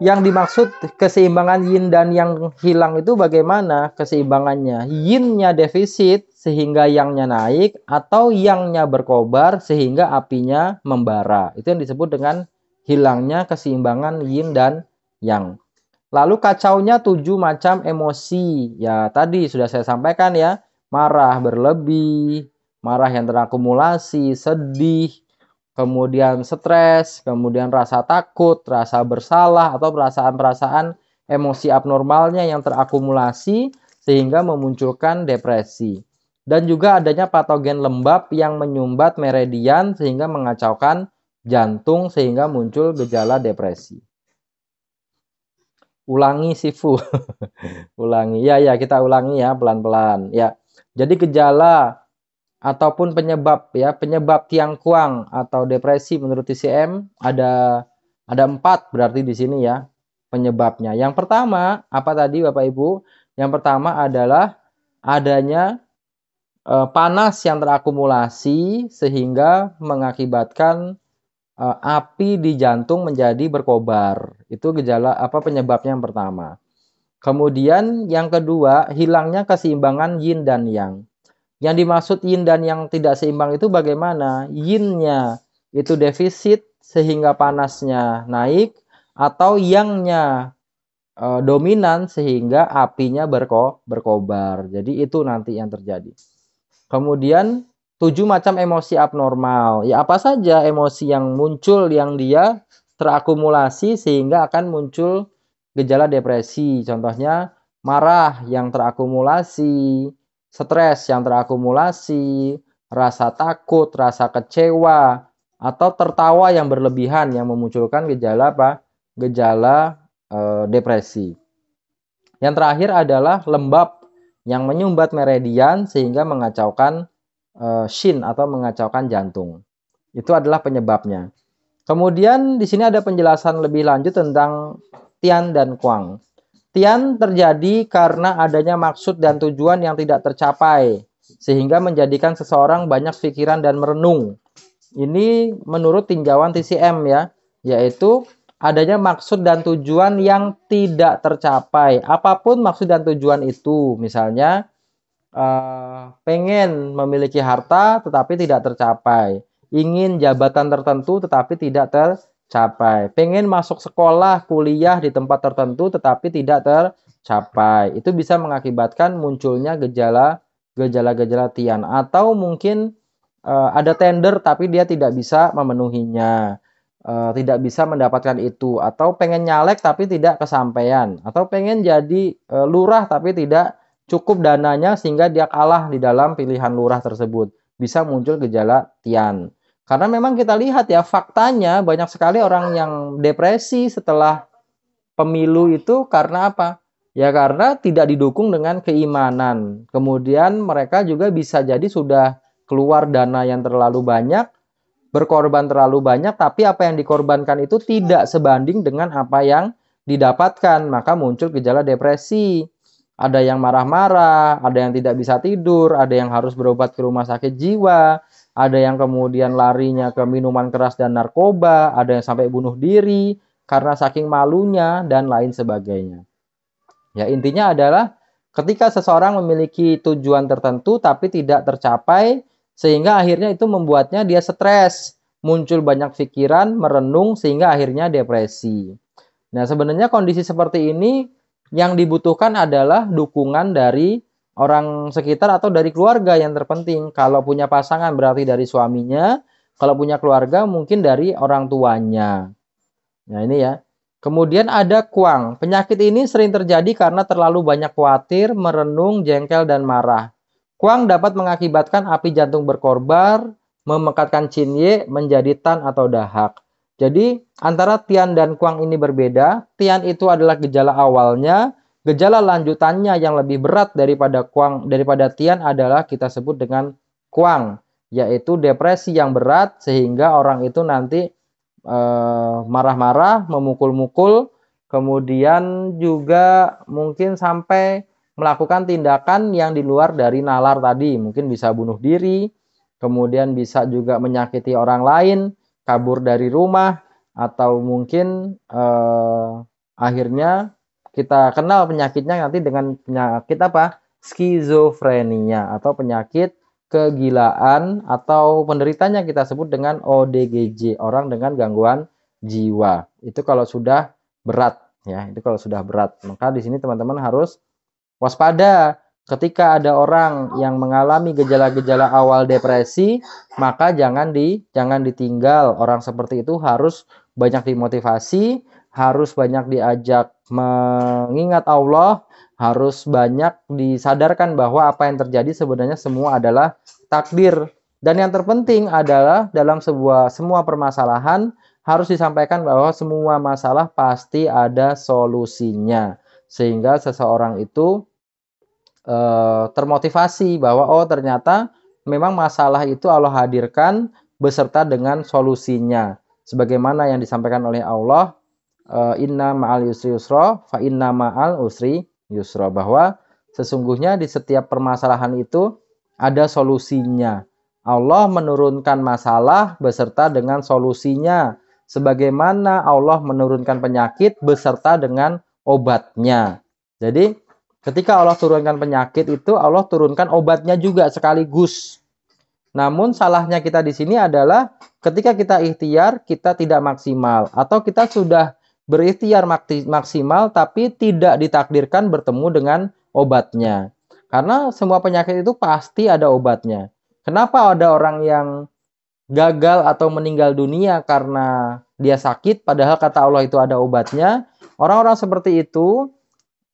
Yang dimaksud keseimbangan yin dan yang hilang itu bagaimana keseimbangannya? Yinnya defisit sehingga yangnya naik atau yangnya berkobar sehingga apinya membara. Itu yang disebut dengan hilangnya keseimbangan yin dan yang. Lalu kacaunya tujuh macam emosi. Ya tadi sudah saya sampaikan ya marah berlebih, marah yang terakumulasi, sedih, kemudian stres, kemudian rasa takut, rasa bersalah, atau perasaan-perasaan emosi abnormalnya yang terakumulasi sehingga memunculkan depresi. Dan juga adanya patogen lembab yang menyumbat meridian sehingga mengacaukan jantung sehingga muncul gejala depresi. Ulangi Sifu. (laughs) ulangi. Ya ya kita ulangi ya pelan-pelan. Ya. Jadi gejala ataupun penyebab ya penyebab tiang kuang atau depresi menurut TCM ada ada empat berarti di sini ya penyebabnya. Yang pertama apa tadi Bapak Ibu? Yang pertama adalah adanya e, panas yang terakumulasi sehingga mengakibatkan e, api di jantung menjadi berkobar. Itu gejala apa penyebabnya yang pertama. Kemudian yang kedua, hilangnya keseimbangan yin dan yang. Yang dimaksud yin dan yang tidak seimbang itu bagaimana? Yinnya itu defisit sehingga panasnya naik atau yangnya e, dominan sehingga apinya berko berkobar. Jadi itu nanti yang terjadi. Kemudian tujuh macam emosi abnormal. Ya apa saja emosi yang muncul yang dia terakumulasi sehingga akan muncul gejala depresi, contohnya marah yang terakumulasi, stres yang terakumulasi, rasa takut, rasa kecewa, atau tertawa yang berlebihan yang memunculkan gejala apa? Gejala e, depresi. Yang terakhir adalah lembab yang menyumbat meridian sehingga mengacaukan e, shin atau mengacaukan jantung. Itu adalah penyebabnya. Kemudian di sini ada penjelasan lebih lanjut tentang Tian dan Kuang. Tian terjadi karena adanya maksud dan tujuan yang tidak tercapai, sehingga menjadikan seseorang banyak pikiran dan merenung. Ini menurut tinjauan TCM ya, yaitu adanya maksud dan tujuan yang tidak tercapai. Apapun maksud dan tujuan itu, misalnya uh, pengen memiliki harta tetapi tidak tercapai, ingin jabatan tertentu tetapi tidak ter tercapai. Pengen masuk sekolah, kuliah di tempat tertentu tetapi tidak tercapai. Itu bisa mengakibatkan munculnya gejala gejala-gejala tian atau mungkin uh, ada tender tapi dia tidak bisa memenuhinya. Uh, tidak bisa mendapatkan itu atau pengen nyalek tapi tidak kesampaian atau pengen jadi uh, lurah tapi tidak cukup dananya sehingga dia kalah di dalam pilihan lurah tersebut. Bisa muncul gejala tian. Karena memang kita lihat ya faktanya banyak sekali orang yang depresi setelah pemilu itu karena apa? Ya karena tidak didukung dengan keimanan. Kemudian mereka juga bisa jadi sudah keluar dana yang terlalu banyak, berkorban terlalu banyak, tapi apa yang dikorbankan itu tidak sebanding dengan apa yang didapatkan. Maka muncul gejala depresi. Ada yang marah-marah, ada yang tidak bisa tidur, ada yang harus berobat ke rumah sakit jiwa, ada yang kemudian larinya ke minuman keras dan narkoba, ada yang sampai bunuh diri karena saking malunya dan lain sebagainya. Ya, intinya adalah ketika seseorang memiliki tujuan tertentu tapi tidak tercapai sehingga akhirnya itu membuatnya dia stres, muncul banyak pikiran, merenung sehingga akhirnya depresi. Nah, sebenarnya kondisi seperti ini yang dibutuhkan adalah dukungan dari orang sekitar atau dari keluarga yang terpenting. Kalau punya pasangan berarti dari suaminya, kalau punya keluarga mungkin dari orang tuanya. Nah, ini ya. Kemudian ada kuang. Penyakit ini sering terjadi karena terlalu banyak khawatir, merenung, jengkel, dan marah. Kuang dapat mengakibatkan api jantung berkorbar, memekatkan ye menjadi tan atau dahak. Jadi, antara tian dan kuang ini berbeda. Tian itu adalah gejala awalnya, Gejala lanjutannya yang lebih berat daripada kuang daripada tian adalah kita sebut dengan kuang, yaitu depresi yang berat sehingga orang itu nanti eh, marah-marah, memukul-mukul, kemudian juga mungkin sampai melakukan tindakan yang di luar dari nalar tadi, mungkin bisa bunuh diri, kemudian bisa juga menyakiti orang lain, kabur dari rumah, atau mungkin e, akhirnya kita kenal penyakitnya nanti dengan penyakit apa? Skizofrenia atau penyakit kegilaan atau penderitanya kita sebut dengan ODGJ, orang dengan gangguan jiwa. Itu kalau sudah berat ya, itu kalau sudah berat. Maka di sini teman-teman harus waspada ketika ada orang yang mengalami gejala-gejala awal depresi, maka jangan di jangan ditinggal. Orang seperti itu harus banyak dimotivasi, harus banyak diajak mengingat Allah harus banyak disadarkan bahwa apa yang terjadi sebenarnya semua adalah takdir. Dan yang terpenting adalah dalam sebuah semua permasalahan harus disampaikan bahwa semua masalah pasti ada solusinya. Sehingga seseorang itu e, termotivasi bahwa oh ternyata memang masalah itu Allah hadirkan beserta dengan solusinya. Sebagaimana yang disampaikan oleh Allah Eh, inna ma'al yusri yusra fa inna ma'al usri yusra bahwa sesungguhnya di setiap permasalahan itu ada solusinya. Allah menurunkan masalah beserta dengan solusinya sebagaimana Allah menurunkan penyakit beserta dengan obatnya. Jadi ketika Allah turunkan penyakit itu Allah turunkan obatnya juga sekaligus. Namun salahnya kita di sini adalah ketika kita ikhtiar kita tidak maksimal atau kita sudah berikhtiar maksimal tapi tidak ditakdirkan bertemu dengan obatnya. Karena semua penyakit itu pasti ada obatnya. Kenapa ada orang yang gagal atau meninggal dunia karena dia sakit padahal kata Allah itu ada obatnya? Orang-orang seperti itu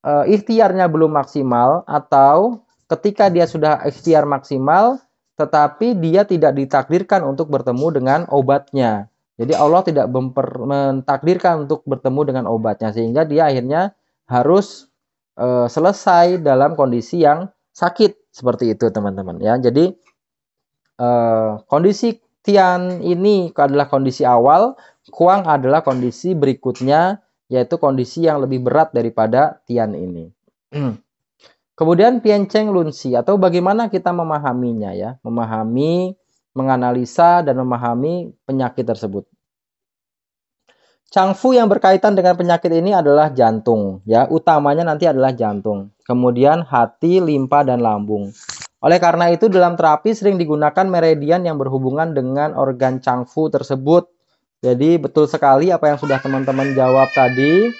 e, ikhtiarnya belum maksimal atau ketika dia sudah ikhtiar maksimal tetapi dia tidak ditakdirkan untuk bertemu dengan obatnya. Jadi Allah tidak memper, mentakdirkan untuk bertemu dengan obatnya sehingga dia akhirnya harus e, selesai dalam kondisi yang sakit seperti itu teman-teman ya. Jadi e, kondisi Tian ini adalah kondisi awal, Kuang adalah kondisi berikutnya yaitu kondisi yang lebih berat daripada Tian ini. (clears throat) Kemudian Piancheng Lunsi atau bagaimana kita memahaminya ya, memahami menganalisa dan memahami penyakit tersebut. Cangfu yang berkaitan dengan penyakit ini adalah jantung, ya. Utamanya nanti adalah jantung. Kemudian hati, limpa, dan lambung. Oleh karena itu dalam terapi sering digunakan meridian yang berhubungan dengan organ cangfu tersebut. Jadi betul sekali apa yang sudah teman-teman jawab tadi.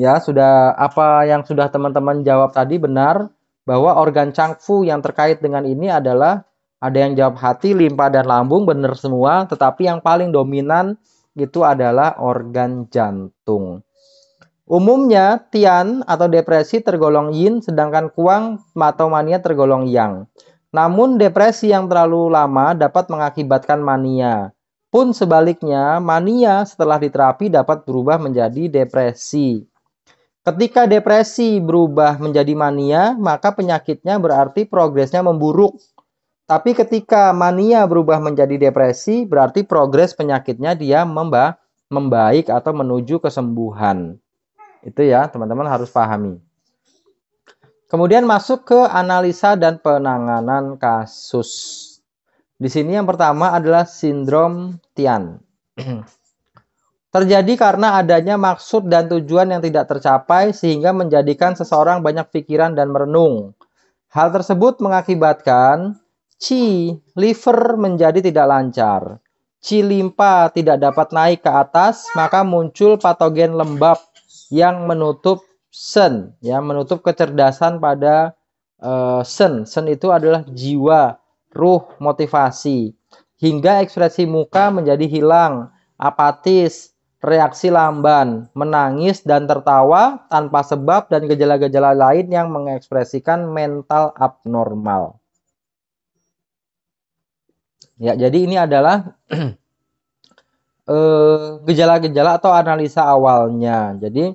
Ya, sudah apa yang sudah teman-teman jawab tadi benar bahwa organ cangfu yang terkait dengan ini adalah ada yang jawab hati, limpa, dan lambung, benar semua. Tetapi yang paling dominan itu adalah organ jantung. Umumnya Tian atau depresi tergolong Yin sedangkan Kuang atau mania tergolong Yang. Namun depresi yang terlalu lama dapat mengakibatkan mania. Pun sebaliknya, mania setelah diterapi dapat berubah menjadi depresi. Ketika depresi berubah menjadi mania, maka penyakitnya berarti progresnya memburuk. Tapi ketika mania berubah menjadi depresi, berarti progres penyakitnya dia memba membaik atau menuju kesembuhan. Itu ya, teman-teman harus pahami. Kemudian masuk ke analisa dan penanganan kasus. Di sini yang pertama adalah sindrom Tian. (clears throat) Terjadi karena adanya maksud dan tujuan yang tidak tercapai sehingga menjadikan seseorang banyak pikiran dan merenung. Hal tersebut mengakibatkan Qi liver menjadi tidak lancar. Qi limpa tidak dapat naik ke atas, maka muncul patogen lembab yang menutup sen, ya menutup kecerdasan pada uh, sen. Sen itu adalah jiwa, ruh, motivasi. Hingga ekspresi muka menjadi hilang, apatis, reaksi lamban, menangis dan tertawa tanpa sebab dan gejala-gejala lain yang mengekspresikan mental abnormal. Ya, jadi ini adalah (clears throat) eh, gejala-gejala atau analisa awalnya. Jadi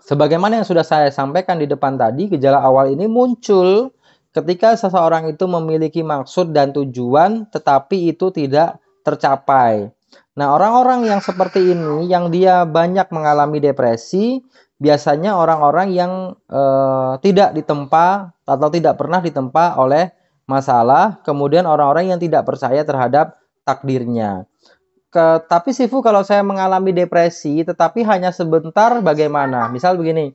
sebagaimana yang sudah saya sampaikan di depan tadi, gejala awal ini muncul ketika seseorang itu memiliki maksud dan tujuan tetapi itu tidak tercapai. Nah, orang-orang yang seperti ini yang dia banyak mengalami depresi, biasanya orang-orang yang eh, tidak ditempa atau tidak pernah ditempa oleh masalah, kemudian orang-orang yang tidak percaya terhadap takdirnya. Ke, tapi Sifu kalau saya mengalami depresi, tetapi hanya sebentar bagaimana? Misal begini,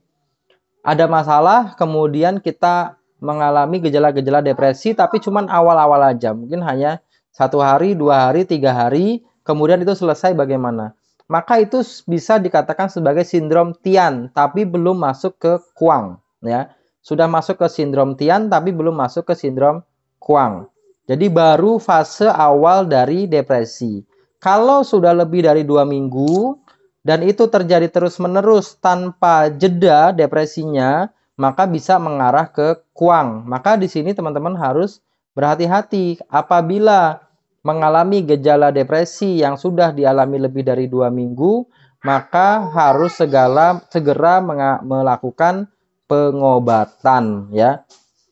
ada masalah, kemudian kita mengalami gejala-gejala depresi, tapi cuma awal-awal aja, mungkin hanya satu hari, dua hari, tiga hari, kemudian itu selesai bagaimana? Maka itu bisa dikatakan sebagai sindrom Tian, tapi belum masuk ke Kuang, ya. Sudah masuk ke sindrom Tian, tapi belum masuk ke sindrom kuang. Jadi baru fase awal dari depresi. Kalau sudah lebih dari dua minggu dan itu terjadi terus-menerus tanpa jeda depresinya, maka bisa mengarah ke kuang. Maka di sini teman-teman harus berhati-hati apabila mengalami gejala depresi yang sudah dialami lebih dari dua minggu, maka harus segala segera melakukan pengobatan ya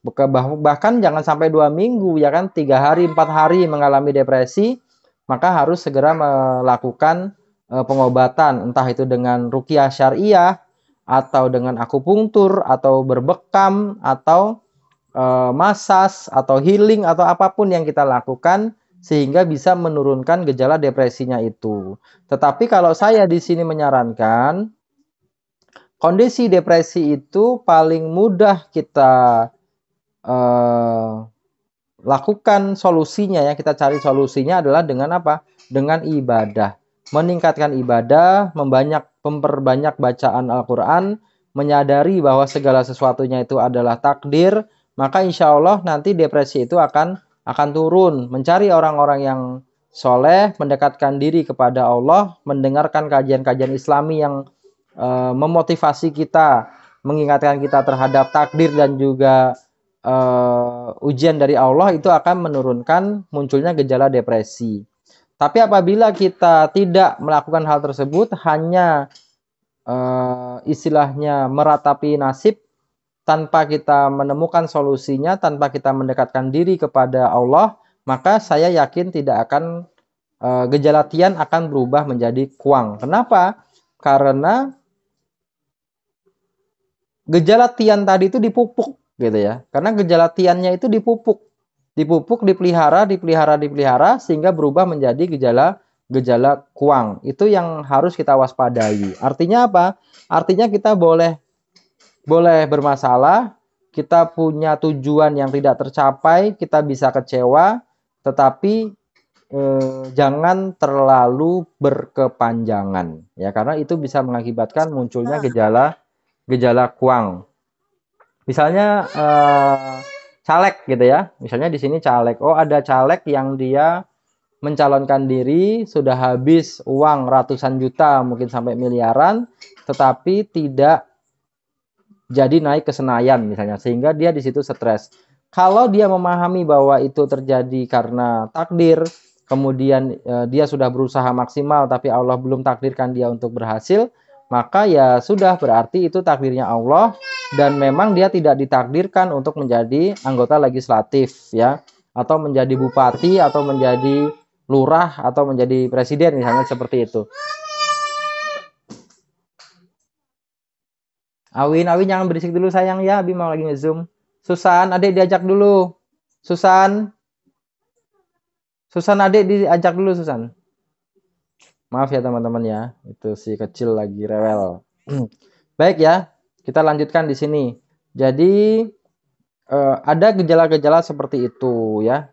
bahkan jangan sampai dua minggu ya kan tiga hari empat hari mengalami depresi maka harus segera melakukan eh, pengobatan entah itu dengan rukiah syariah atau dengan akupunktur atau berbekam atau eh, masas atau healing atau apapun yang kita lakukan sehingga bisa menurunkan gejala depresinya itu. Tetapi kalau saya di sini menyarankan kondisi depresi itu paling mudah kita Eh, lakukan solusinya ya kita cari solusinya adalah dengan apa dengan ibadah meningkatkan ibadah membanyak memperbanyak bacaan Al-Quran menyadari bahwa segala sesuatunya itu adalah takdir maka insya Allah nanti depresi itu akan akan turun mencari orang-orang yang soleh mendekatkan diri kepada Allah mendengarkan kajian-kajian Islami yang uh, memotivasi kita mengingatkan kita terhadap takdir dan juga uh, ujian dari Allah itu akan menurunkan munculnya gejala depresi. Tapi apabila kita tidak melakukan hal tersebut, hanya uh, istilahnya meratapi nasib tanpa kita menemukan solusinya, tanpa kita mendekatkan diri kepada Allah, maka saya yakin tidak akan uh, gejala tian akan berubah menjadi kuang. Kenapa? Karena gejala tian tadi itu dipupuk gitu ya. Karena gejala tiannya itu dipupuk, dipupuk, dipelihara, dipelihara, dipelihara sehingga berubah menjadi gejala gejala kuang. Itu yang harus kita waspadai. Artinya apa? Artinya kita boleh boleh bermasalah, kita punya tujuan yang tidak tercapai, kita bisa kecewa, tetapi eh, jangan terlalu berkepanjangan ya karena itu bisa mengakibatkan munculnya nah. gejala gejala kuang misalnya uh, caleg gitu ya misalnya di sini caleg oh ada caleg yang dia mencalonkan diri sudah habis uang ratusan juta mungkin sampai miliaran tetapi tidak jadi naik ke Senayan misalnya sehingga dia di situ stres kalau dia memahami bahwa itu terjadi karena takdir kemudian eh, dia sudah berusaha maksimal tapi Allah belum takdirkan dia untuk berhasil maka ya sudah berarti itu takdirnya Allah dan memang dia tidak ditakdirkan untuk menjadi anggota legislatif ya atau menjadi bupati atau menjadi lurah atau menjadi presiden misalnya seperti itu. Awin, Awin jangan berisik dulu sayang ya, Abi mau lagi ngezoom. Susan, adik diajak dulu. Susan. Susan adik diajak dulu Susan. Maaf ya teman-teman ya, itu si kecil lagi rewel. (clears throat) Baik ya, kita lanjutkan di sini. Jadi eh, ada gejala-gejala seperti itu ya.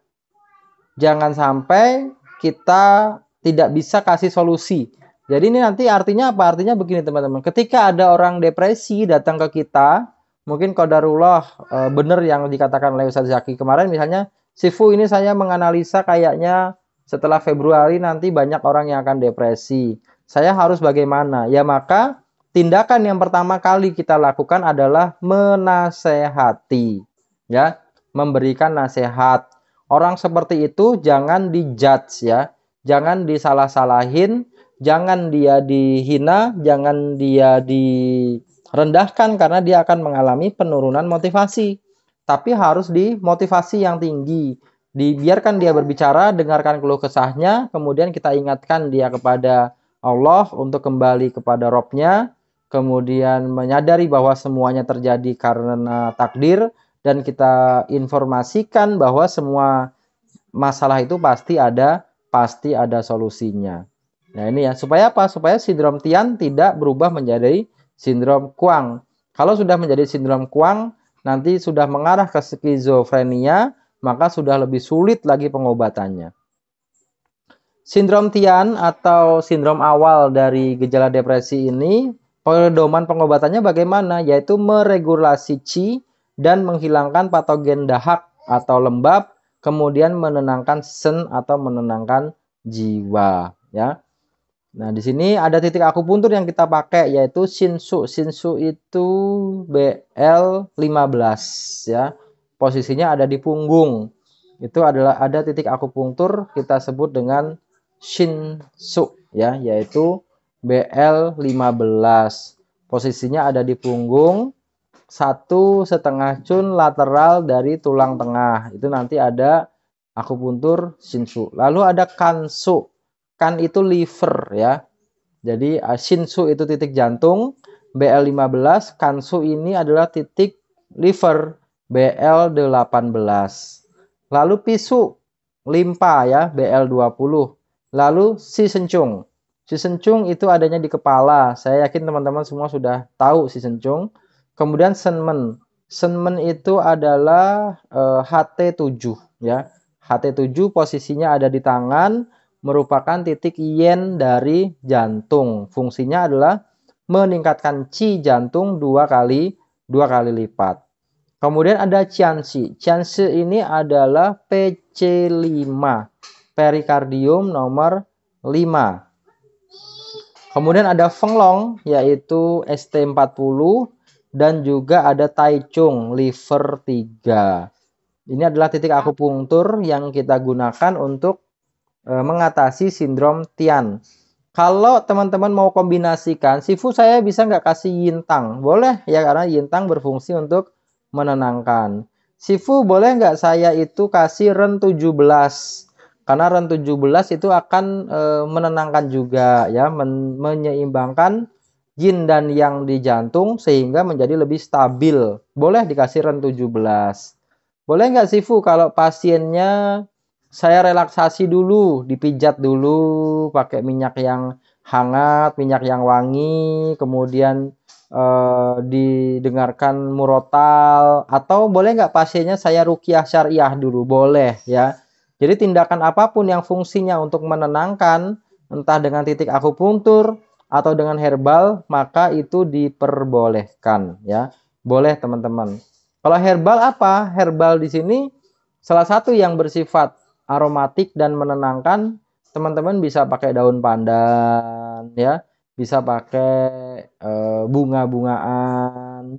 Jangan sampai kita tidak bisa kasih solusi. Jadi ini nanti artinya apa? Artinya begini teman-teman. Ketika ada orang depresi datang ke kita, mungkin kodarullah eh, benar yang dikatakan oleh Ustaz Zaki kemarin misalnya, Sifu ini saya menganalisa kayaknya setelah Februari nanti banyak orang yang akan depresi. Saya harus bagaimana? Ya maka tindakan yang pertama kali kita lakukan adalah menasehati. Ya, memberikan nasihat. Orang seperti itu jangan dijudge ya. Jangan disalah-salahin, jangan dia dihina, jangan dia direndahkan karena dia akan mengalami penurunan motivasi. Tapi harus dimotivasi yang tinggi dibiarkan dia berbicara, dengarkan keluh kesahnya, kemudian kita ingatkan dia kepada Allah untuk kembali kepada Robnya, kemudian menyadari bahwa semuanya terjadi karena takdir dan kita informasikan bahwa semua masalah itu pasti ada, pasti ada solusinya. Nah ini ya, supaya apa? Supaya sindrom Tian tidak berubah menjadi sindrom Kuang. Kalau sudah menjadi sindrom Kuang, nanti sudah mengarah ke skizofrenia, maka sudah lebih sulit lagi pengobatannya. Sindrom Tian atau sindrom awal dari gejala depresi ini, pedoman pengobatannya bagaimana? Yaitu meregulasi qi dan menghilangkan patogen dahak atau lembab, kemudian menenangkan sen atau menenangkan jiwa, ya. Nah, di sini ada titik akupuntur yang kita pakai yaitu Shinsu. Shinsu itu BL15 ya posisinya ada di punggung. Itu adalah ada titik akupunktur kita sebut dengan shinsu ya, yaitu BL15. Posisinya ada di punggung satu setengah cun lateral dari tulang tengah. Itu nanti ada akupuntur shinsu. Lalu ada kansu. Kan itu liver ya. Jadi ah, shinsu itu titik jantung, BL15, kansu ini adalah titik liver. BL18. Lalu pisu, limpa ya, BL20. Lalu si sencung. Si sencung itu adanya di kepala. Saya yakin teman-teman semua sudah tahu si sencung. Kemudian senmen. Senmen itu adalah eh, HT7 ya. HT7 posisinya ada di tangan, merupakan titik yen dari jantung. Fungsinya adalah meningkatkan chi jantung dua kali dua kali lipat. Kemudian ada Chansi. Chansi ini adalah PC5, perikardium nomor 5. Kemudian ada Fenglong, yaitu ST40, dan juga ada Taichung, liver 3. Ini adalah titik akupunktur yang kita gunakan untuk e, mengatasi sindrom Tian. Kalau teman-teman mau kombinasikan, Sifu saya bisa nggak kasih Yintang? Boleh ya, karena Yintang berfungsi untuk menenangkan. Sifu boleh nggak saya itu kasih ren 17 karena ren 17 itu akan e, menenangkan juga ya men menyeimbangkan jin dan yang di jantung sehingga menjadi lebih stabil. Boleh dikasih ren 17. Boleh nggak Sifu kalau pasiennya saya relaksasi dulu, dipijat dulu pakai minyak yang hangat, minyak yang wangi, kemudian Eh, didengarkan murotal atau boleh nggak pasiennya saya rukiah syariah dulu boleh ya jadi tindakan apapun yang fungsinya untuk menenangkan entah dengan titik akupuntur atau dengan herbal maka itu diperbolehkan ya boleh teman-teman kalau herbal apa herbal di sini salah satu yang bersifat aromatik dan menenangkan teman-teman bisa pakai daun pandan ya bisa pakai e, bunga-bungaan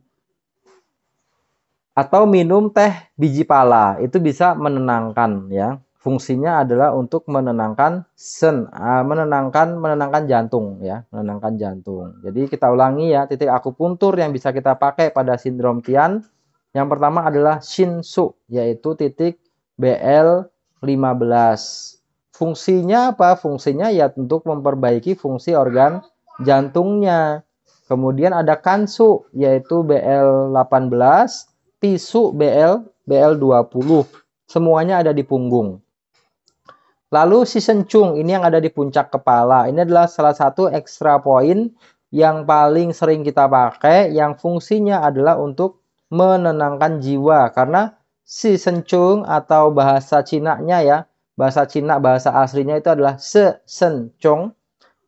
atau minum teh biji pala itu bisa menenangkan ya fungsinya adalah untuk menenangkan sen eh, menenangkan menenangkan jantung ya menenangkan jantung jadi kita ulangi ya titik akupuntur yang bisa kita pakai pada sindrom tian. yang pertama adalah shinsu yaitu titik BL 15 fungsinya apa fungsinya ya untuk memperbaiki fungsi organ jantungnya. Kemudian ada kansu yaitu BL18, tisu BL BL20. Semuanya ada di punggung. Lalu si sencung ini yang ada di puncak kepala. Ini adalah salah satu ekstra poin yang paling sering kita pakai yang fungsinya adalah untuk menenangkan jiwa karena si sencung atau bahasa Cina-nya ya, bahasa Cina bahasa aslinya itu adalah se sencung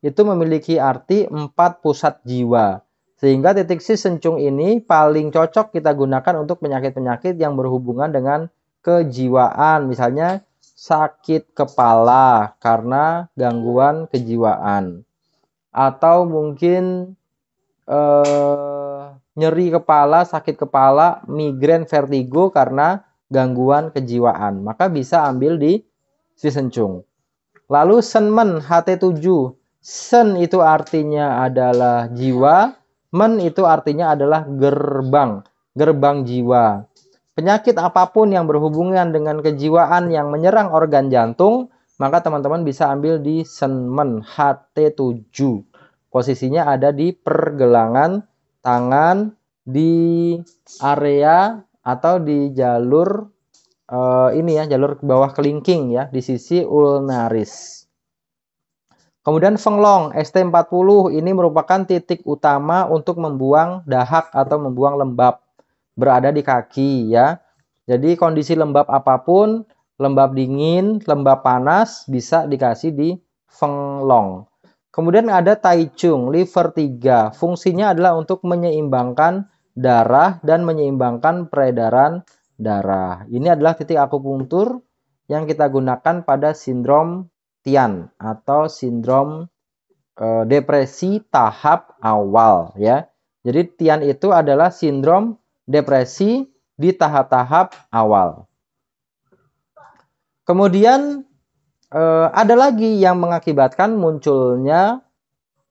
itu memiliki arti empat pusat jiwa. Sehingga titik si sencung ini paling cocok kita gunakan untuk penyakit-penyakit yang berhubungan dengan kejiwaan. Misalnya sakit kepala karena gangguan kejiwaan. Atau mungkin eh, nyeri kepala, sakit kepala, migrain, vertigo karena gangguan kejiwaan. Maka bisa ambil di si sencung. Lalu senmen HT7 Sen itu artinya adalah jiwa, men itu artinya adalah gerbang, gerbang jiwa. Penyakit apapun yang berhubungan dengan kejiwaan yang menyerang organ jantung, maka teman-teman bisa ambil di senmen HT7. Posisinya ada di pergelangan tangan di area atau di jalur eh, ini ya, jalur bawah kelingking ya, di sisi ulnaris. Kemudian Fenglong ST40 ini merupakan titik utama untuk membuang dahak atau membuang lembab berada di kaki ya. Jadi kondisi lembab apapun, lembab dingin, lembab panas bisa dikasih di Fenglong. Kemudian ada Taichung liver 3. Fungsinya adalah untuk menyeimbangkan darah dan menyeimbangkan peredaran darah. Ini adalah titik akupunktur yang kita gunakan pada sindrom Tian atau sindrom e, depresi tahap awal ya. Jadi Tian itu adalah sindrom depresi di tahap-tahap awal. Kemudian e, ada lagi yang mengakibatkan munculnya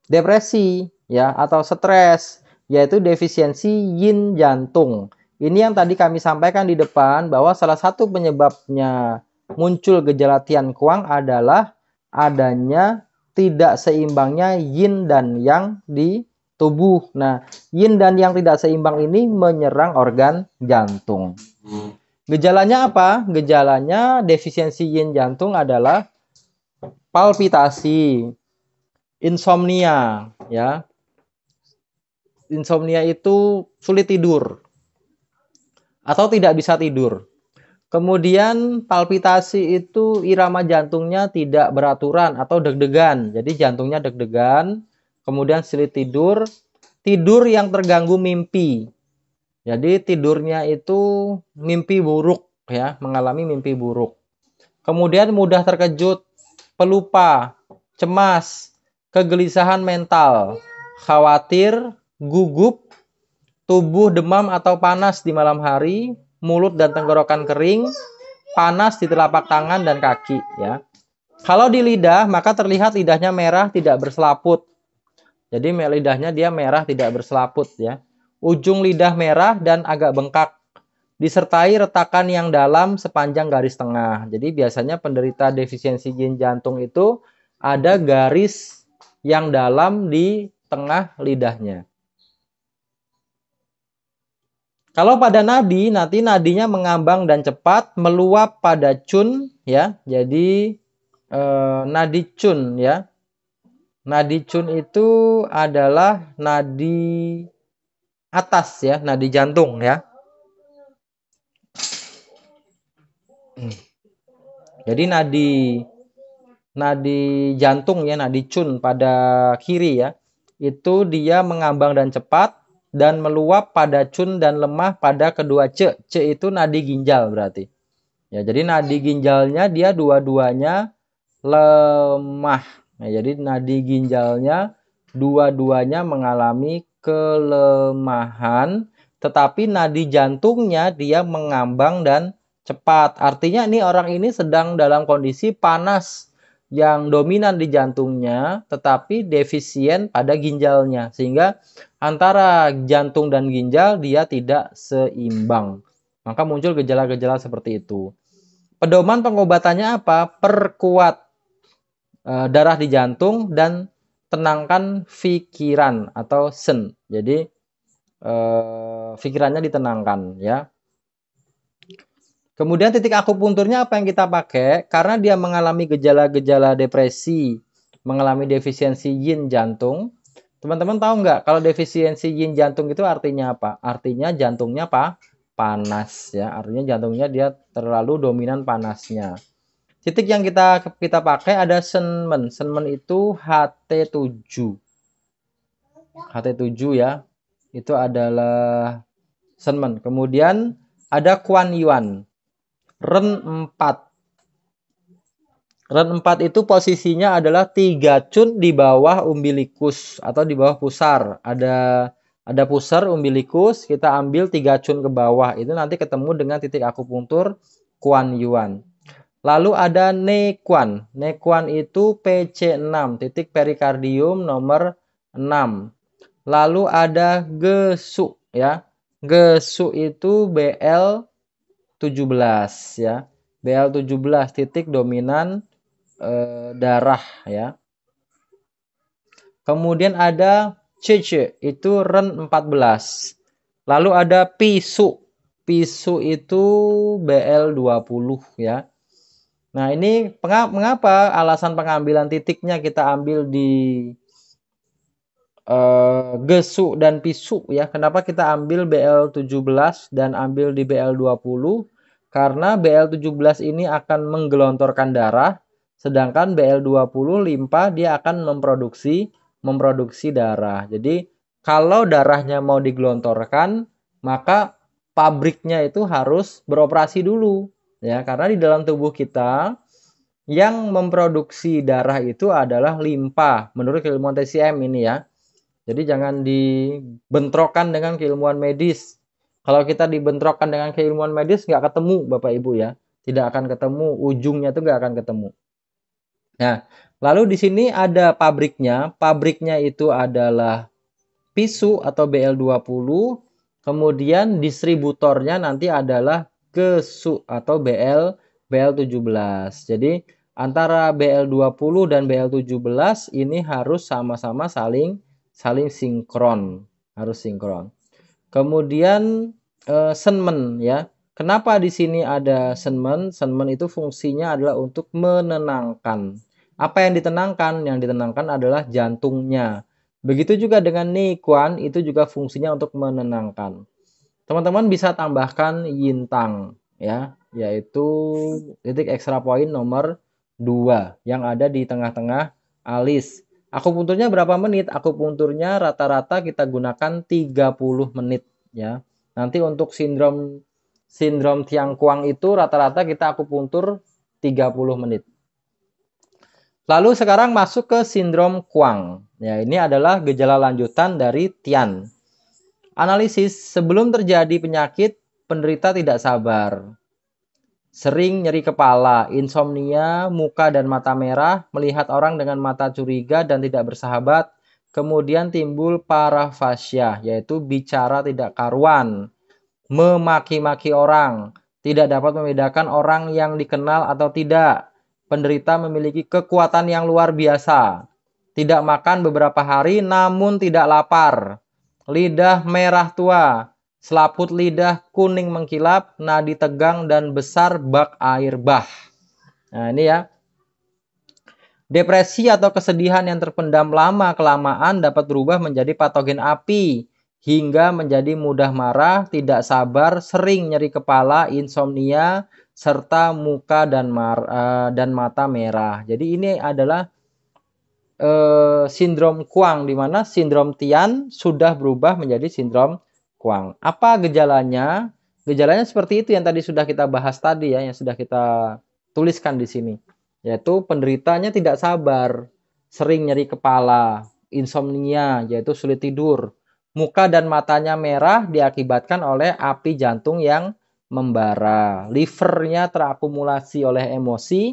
depresi ya atau stres yaitu defisiensi yin jantung. Ini yang tadi kami sampaikan di depan bahwa salah satu penyebabnya muncul gejala tian kuang adalah adanya tidak seimbangnya yin dan yang di tubuh. Nah, yin dan yang tidak seimbang ini menyerang organ jantung. Gejalanya apa? Gejalanya defisiensi yin jantung adalah palpitasi, insomnia, ya. Insomnia itu sulit tidur atau tidak bisa tidur. Kemudian palpitasi itu irama jantungnya tidak beraturan atau deg-degan. Jadi jantungnya deg-degan, kemudian sulit tidur, tidur yang terganggu mimpi. Jadi tidurnya itu mimpi buruk ya, mengalami mimpi buruk. Kemudian mudah terkejut, pelupa, cemas, kegelisahan mental, khawatir, gugup, tubuh demam atau panas di malam hari, mulut dan tenggorokan kering, panas di telapak tangan dan kaki ya. Kalau di lidah maka terlihat lidahnya merah tidak berselaput. Jadi lidahnya dia merah tidak berselaput ya. Ujung lidah merah dan agak bengkak disertai retakan yang dalam sepanjang garis tengah. Jadi biasanya penderita defisiensi gen jantung itu ada garis yang dalam di tengah lidahnya. Kalau pada nadi, nanti nadinya mengambang dan cepat, meluap pada cun, ya. Jadi eh, nadi cun, ya. Nadi cun itu adalah nadi atas, ya, nadi jantung, ya. Hmm. Jadi nadi nadi jantung ya, nadi cun pada kiri ya, itu dia mengambang dan cepat, dan meluap pada cun dan lemah pada kedua ce. Ce itu nadi ginjal berarti. Ya, jadi nadi ginjalnya dia dua-duanya lemah. Ya, jadi nadi ginjalnya dua-duanya mengalami kelemahan, tetapi nadi jantungnya dia mengambang dan cepat. Artinya ini orang ini sedang dalam kondisi panas yang dominan di jantungnya, tetapi defisien pada ginjalnya. Sehingga antara jantung dan ginjal dia tidak seimbang. Maka muncul gejala-gejala seperti itu. Pedoman pengobatannya apa? Perkuat e, darah di jantung dan tenangkan pikiran atau sen. Jadi e, pikirannya ditenangkan ya. Kemudian titik akupunturnya apa yang kita pakai? Karena dia mengalami gejala-gejala depresi, mengalami defisiensi yin jantung, Teman-teman tahu nggak kalau defisiensi yin jantung itu artinya apa? Artinya jantungnya apa? Panas ya. Artinya jantungnya dia terlalu dominan panasnya. Titik yang kita kita pakai ada senmen. Senmen itu HT7. HT7 ya. Itu adalah senmen. Kemudian ada kuan yuan. Ren 4 Ren 4 itu posisinya adalah tiga cun di bawah umbilikus atau di bawah pusar. Ada ada pusar umbilikus, kita ambil tiga cun ke bawah. Itu nanti ketemu dengan titik akupunktur Kuan Yuan. Lalu ada Nekuan. Nekuan itu PC6, titik perikardium nomor 6. Lalu ada Gesu ya. Gesu itu BL 17 ya. BL17 titik dominan e, darah ya. Kemudian ada cece itu ren 14. Lalu ada pisu. Pisu itu BL20 ya. Nah, ini mengapa alasan pengambilan titiknya kita ambil di gesuk eh, gesu dan pisu ya. Kenapa kita ambil BL17 dan ambil di BL20? Karena BL17 ini akan menggelontorkan darah Sedangkan BL20 limpa dia akan memproduksi memproduksi darah. Jadi kalau darahnya mau digelontorkan, maka pabriknya itu harus beroperasi dulu ya karena di dalam tubuh kita yang memproduksi darah itu adalah limpa menurut keilmuan TCM ini ya. Jadi jangan dibentrokan dengan keilmuan medis. Kalau kita dibentrokan dengan keilmuan medis nggak ketemu Bapak Ibu ya. Tidak akan ketemu, ujungnya itu nggak akan ketemu. Nah, lalu di sini ada pabriknya. Pabriknya itu adalah PISU atau BL20. Kemudian distributornya nanti adalah KESU atau BL BL17. Jadi antara BL20 dan BL17 ini harus sama-sama saling saling sinkron, harus sinkron. Kemudian eh, senmen ya. Kenapa di sini ada senmen? Senmen itu fungsinya adalah untuk menenangkan apa yang ditenangkan? Yang ditenangkan adalah jantungnya. Begitu juga dengan nikuan, itu juga fungsinya untuk menenangkan. Teman-teman bisa tambahkan yintang, ya, yaitu titik ekstra poin nomor 2 yang ada di tengah-tengah alis. Aku punturnya berapa menit? Aku punturnya rata-rata kita gunakan 30 menit, ya. Nanti untuk sindrom sindrom Tiang Kuang itu rata-rata kita aku puntur 30 menit. Lalu sekarang masuk ke sindrom Kuang. Ya, ini adalah gejala lanjutan dari Tian. Analisis sebelum terjadi penyakit, penderita tidak sabar. Sering nyeri kepala, insomnia, muka dan mata merah, melihat orang dengan mata curiga dan tidak bersahabat, kemudian timbul parafasia, yaitu bicara tidak karuan, memaki-maki orang, tidak dapat membedakan orang yang dikenal atau tidak, penderita memiliki kekuatan yang luar biasa. Tidak makan beberapa hari namun tidak lapar. Lidah merah tua, selaput lidah kuning mengkilap, nadi tegang dan besar bak air bah. Nah, ini ya. Depresi atau kesedihan yang terpendam lama kelamaan dapat berubah menjadi patogen api hingga menjadi mudah marah, tidak sabar, sering nyeri kepala, insomnia, serta muka dan mar, eh, dan mata merah. Jadi ini adalah uh, sindrom Kuang di mana sindrom Tian sudah berubah menjadi sindrom Kuang. Apa gejalanya? Gejalanya seperti itu yang tadi sudah kita bahas tadi ya, yang sudah kita tuliskan di sini. Yaitu penderitanya tidak sabar, sering nyeri kepala, insomnia yaitu sulit tidur, muka dan matanya merah diakibatkan oleh api jantung yang membara. Livernya terakumulasi oleh emosi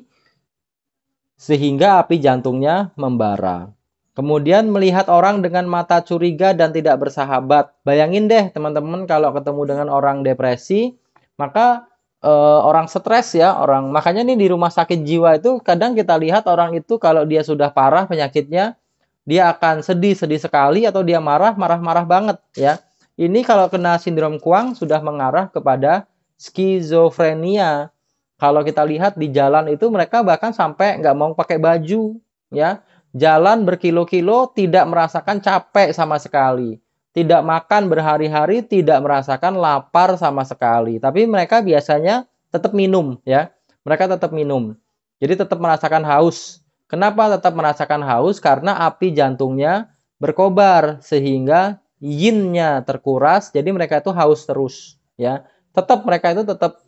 sehingga api jantungnya membara. Kemudian melihat orang dengan mata curiga dan tidak bersahabat. Bayangin deh teman-teman kalau ketemu dengan orang depresi, maka e, orang stres ya, orang makanya nih di rumah sakit jiwa itu kadang kita lihat orang itu kalau dia sudah parah penyakitnya, dia akan sedih-sedih sekali atau dia marah, marah-marah banget ya. Ini kalau kena sindrom Kuang sudah mengarah kepada skizofrenia. Kalau kita lihat di jalan itu mereka bahkan sampai nggak mau pakai baju, ya. Jalan berkilo-kilo tidak merasakan capek sama sekali. Tidak makan berhari-hari, tidak merasakan lapar sama sekali. Tapi mereka biasanya tetap minum, ya. Mereka tetap minum. Jadi tetap merasakan haus. Kenapa tetap merasakan haus? Karena api jantungnya berkobar sehingga yinnya terkuras. Jadi mereka itu haus terus, ya tetap mereka itu tetap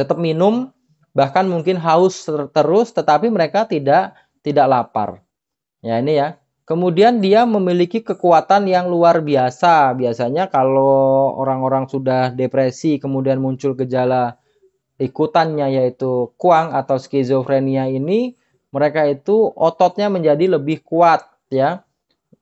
tetap minum bahkan mungkin haus ter terus tetapi mereka tidak tidak lapar. Ya ini ya. Kemudian dia memiliki kekuatan yang luar biasa. Biasanya kalau orang-orang sudah depresi kemudian muncul gejala ikutannya yaitu kuang atau skizofrenia ini mereka itu ototnya menjadi lebih kuat ya.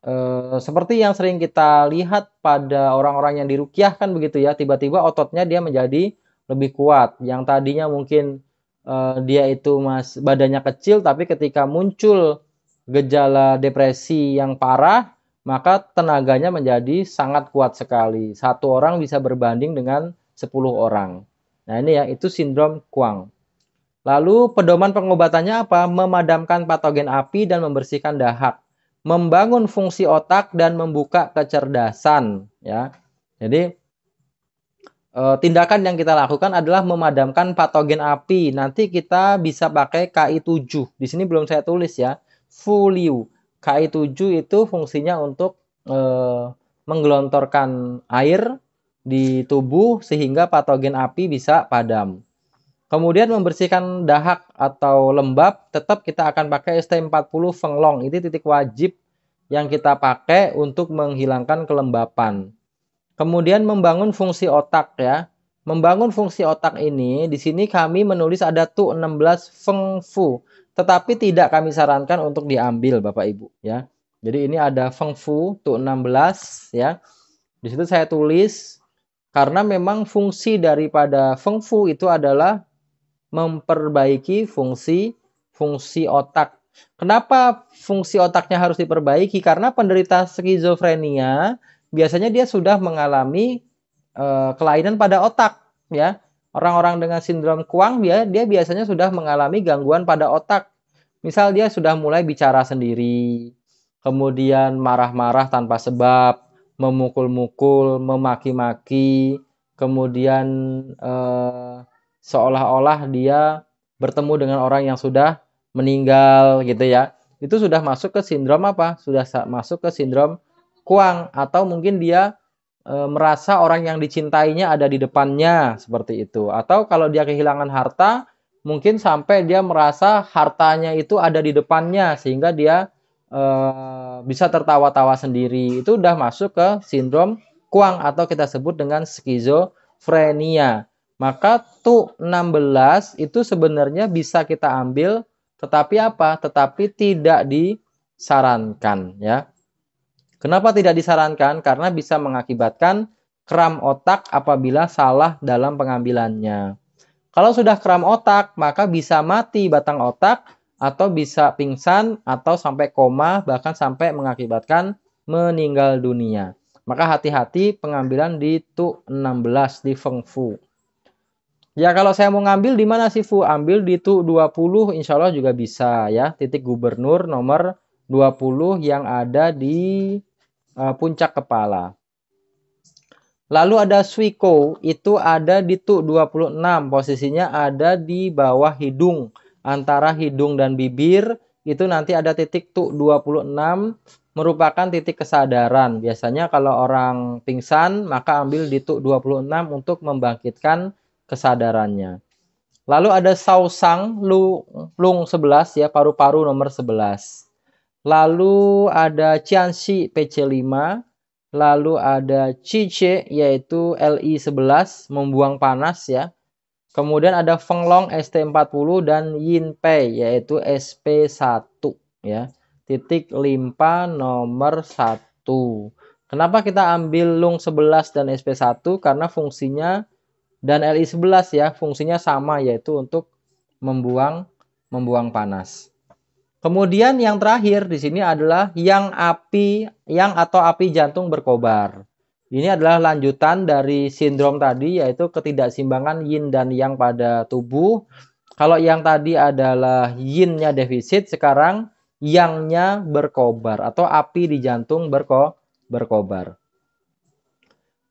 Eh, seperti yang sering kita lihat pada orang-orang yang dirukyah kan begitu ya, tiba-tiba ototnya dia menjadi lebih kuat. Yang tadinya mungkin uh, dia itu mas badannya kecil, tapi ketika muncul gejala depresi yang parah, maka tenaganya menjadi sangat kuat sekali. Satu orang bisa berbanding dengan 10 orang. Nah ini ya, itu sindrom kuang. Lalu pedoman pengobatannya apa? Memadamkan patogen api dan membersihkan dahak membangun fungsi otak dan membuka kecerdasan ya. Jadi eh, tindakan yang kita lakukan adalah memadamkan patogen api. Nanti kita bisa pakai KI7. Di sini belum saya tulis ya. Fuliu. KI7 itu fungsinya untuk e, menggelontorkan air di tubuh sehingga patogen api bisa padam. Kemudian membersihkan dahak atau lembab, tetap kita akan pakai ST40 Fenglong. Ini titik wajib yang kita pakai untuk menghilangkan kelembapan. Kemudian membangun fungsi otak ya. Membangun fungsi otak ini, di sini kami menulis ada tu 16 Fengfu, Tetapi tidak kami sarankan untuk diambil Bapak Ibu ya. Jadi ini ada Fengfu tu 16 ya. Di situ saya tulis karena memang fungsi daripada Fengfu itu adalah memperbaiki fungsi fungsi otak. Kenapa fungsi otaknya harus diperbaiki? Karena penderita skizofrenia biasanya dia sudah mengalami e, kelainan pada otak, ya. Orang-orang dengan sindrom kuang dia dia biasanya sudah mengalami gangguan pada otak. Misal dia sudah mulai bicara sendiri, kemudian marah-marah tanpa sebab, memukul-mukul, memaki-maki, kemudian eh, seolah-olah dia bertemu dengan orang yang sudah meninggal gitu ya. Itu sudah masuk ke sindrom apa? Sudah masuk ke sindrom kuang atau mungkin dia e, merasa orang yang dicintainya ada di depannya seperti itu. Atau kalau dia kehilangan harta, mungkin sampai dia merasa hartanya itu ada di depannya sehingga dia e, bisa tertawa-tawa sendiri. Itu sudah masuk ke sindrom kuang atau kita sebut dengan skizofrenia. Maka tu 16 itu sebenarnya bisa kita ambil tetapi apa? Tetapi tidak disarankan ya. Kenapa tidak disarankan? Karena bisa mengakibatkan kram otak apabila salah dalam pengambilannya. Kalau sudah kram otak, maka bisa mati batang otak atau bisa pingsan atau sampai koma bahkan sampai mengakibatkan meninggal dunia. Maka hati-hati pengambilan di tu 16 di fengfu. Ya kalau saya mau ngambil di mana sih Fu? Ambil di tu 20 insya Allah juga bisa ya. Titik gubernur nomor 20 yang ada di uh, puncak kepala. Lalu ada Suiko, itu ada di tu 26, posisinya ada di bawah hidung, antara hidung dan bibir, itu nanti ada titik tu 26 merupakan titik kesadaran. Biasanya kalau orang pingsan maka ambil di tu 26 untuk membangkitkan kesadarannya. Lalu ada sausang lu, lung 11 ya, paru-paru nomor 11. Lalu ada cianxi PC5, lalu ada cice yaitu LI11 membuang panas ya. Kemudian ada Fenglong ST40 dan Yinpei yaitu SP1 ya. Titik limpa nomor 1. Kenapa kita ambil lung 11 dan SP1? Karena fungsinya dan LI11 ya, fungsinya sama yaitu untuk membuang membuang panas. Kemudian yang terakhir di sini adalah yang api yang atau api jantung berkobar. Ini adalah lanjutan dari sindrom tadi yaitu ketidakseimbangan yin dan yang pada tubuh. Kalau yang tadi adalah yinnya defisit, sekarang yangnya berkobar atau api di jantung berko berkobar.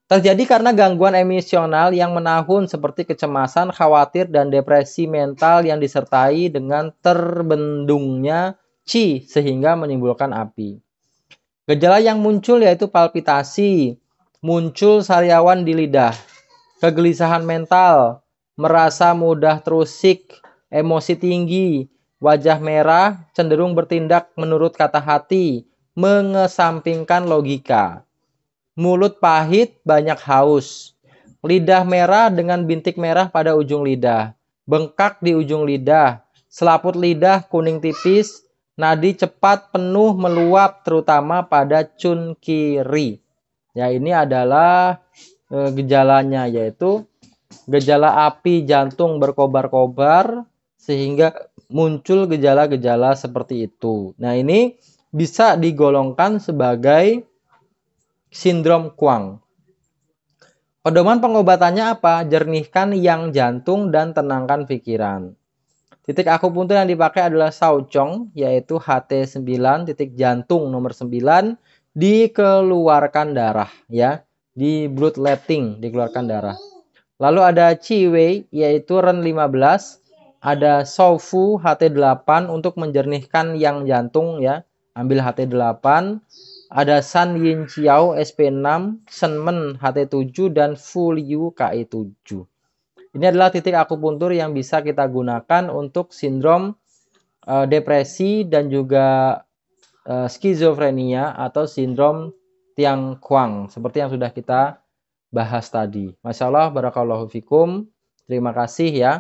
Terjadi karena gangguan emosional yang menahun seperti kecemasan, khawatir, dan depresi mental yang disertai dengan terbendungnya chi sehingga menimbulkan api. Gejala yang muncul yaitu palpitasi, muncul sariawan di lidah, kegelisahan mental, merasa mudah terusik, emosi tinggi, wajah merah, cenderung bertindak menurut kata hati, mengesampingkan logika mulut pahit banyak haus, lidah merah dengan bintik merah pada ujung lidah, bengkak di ujung lidah, selaput lidah kuning tipis, nadi cepat penuh meluap terutama pada cun kiri. Ya, ini adalah eh, gejalanya yaitu gejala api jantung berkobar-kobar sehingga muncul gejala-gejala seperti itu. Nah, ini bisa digolongkan sebagai sindrom Kuang. Pedoman pengobatannya apa? Jernihkan yang jantung dan tenangkan pikiran. Titik akupuntur yang dipakai adalah saucong, yaitu HT9 titik jantung nomor 9 dikeluarkan darah ya, di bloodletting dikeluarkan darah. Lalu ada Ciwei yaitu ren 15, ada Sofu HT8 untuk menjernihkan yang jantung ya, ambil HT8 ada San Yin Chiao SP6, Senmen HT7 dan Fu Liu KE7. Ini adalah titik akupuntur yang bisa kita gunakan untuk sindrom e, depresi dan juga e, skizofrenia atau sindrom tiang kuang seperti yang sudah kita bahas tadi. Masya Allah, barakallahu fikum. Terima kasih ya.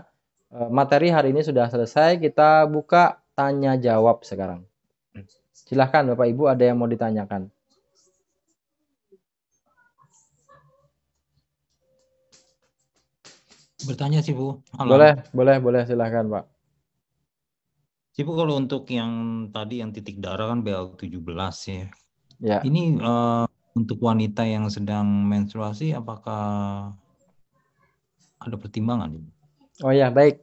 E, materi hari ini sudah selesai. Kita buka tanya jawab sekarang. Silahkan Bapak Ibu ada yang mau ditanyakan. Bertanya sih Bu. Halo. Boleh, boleh, boleh silahkan Pak. Sih Bu kalau untuk yang tadi yang titik darah kan BL17 ya. Ya. Ini uh, untuk wanita yang sedang menstruasi apakah ada pertimbangan Ibu? Oh ya, baik.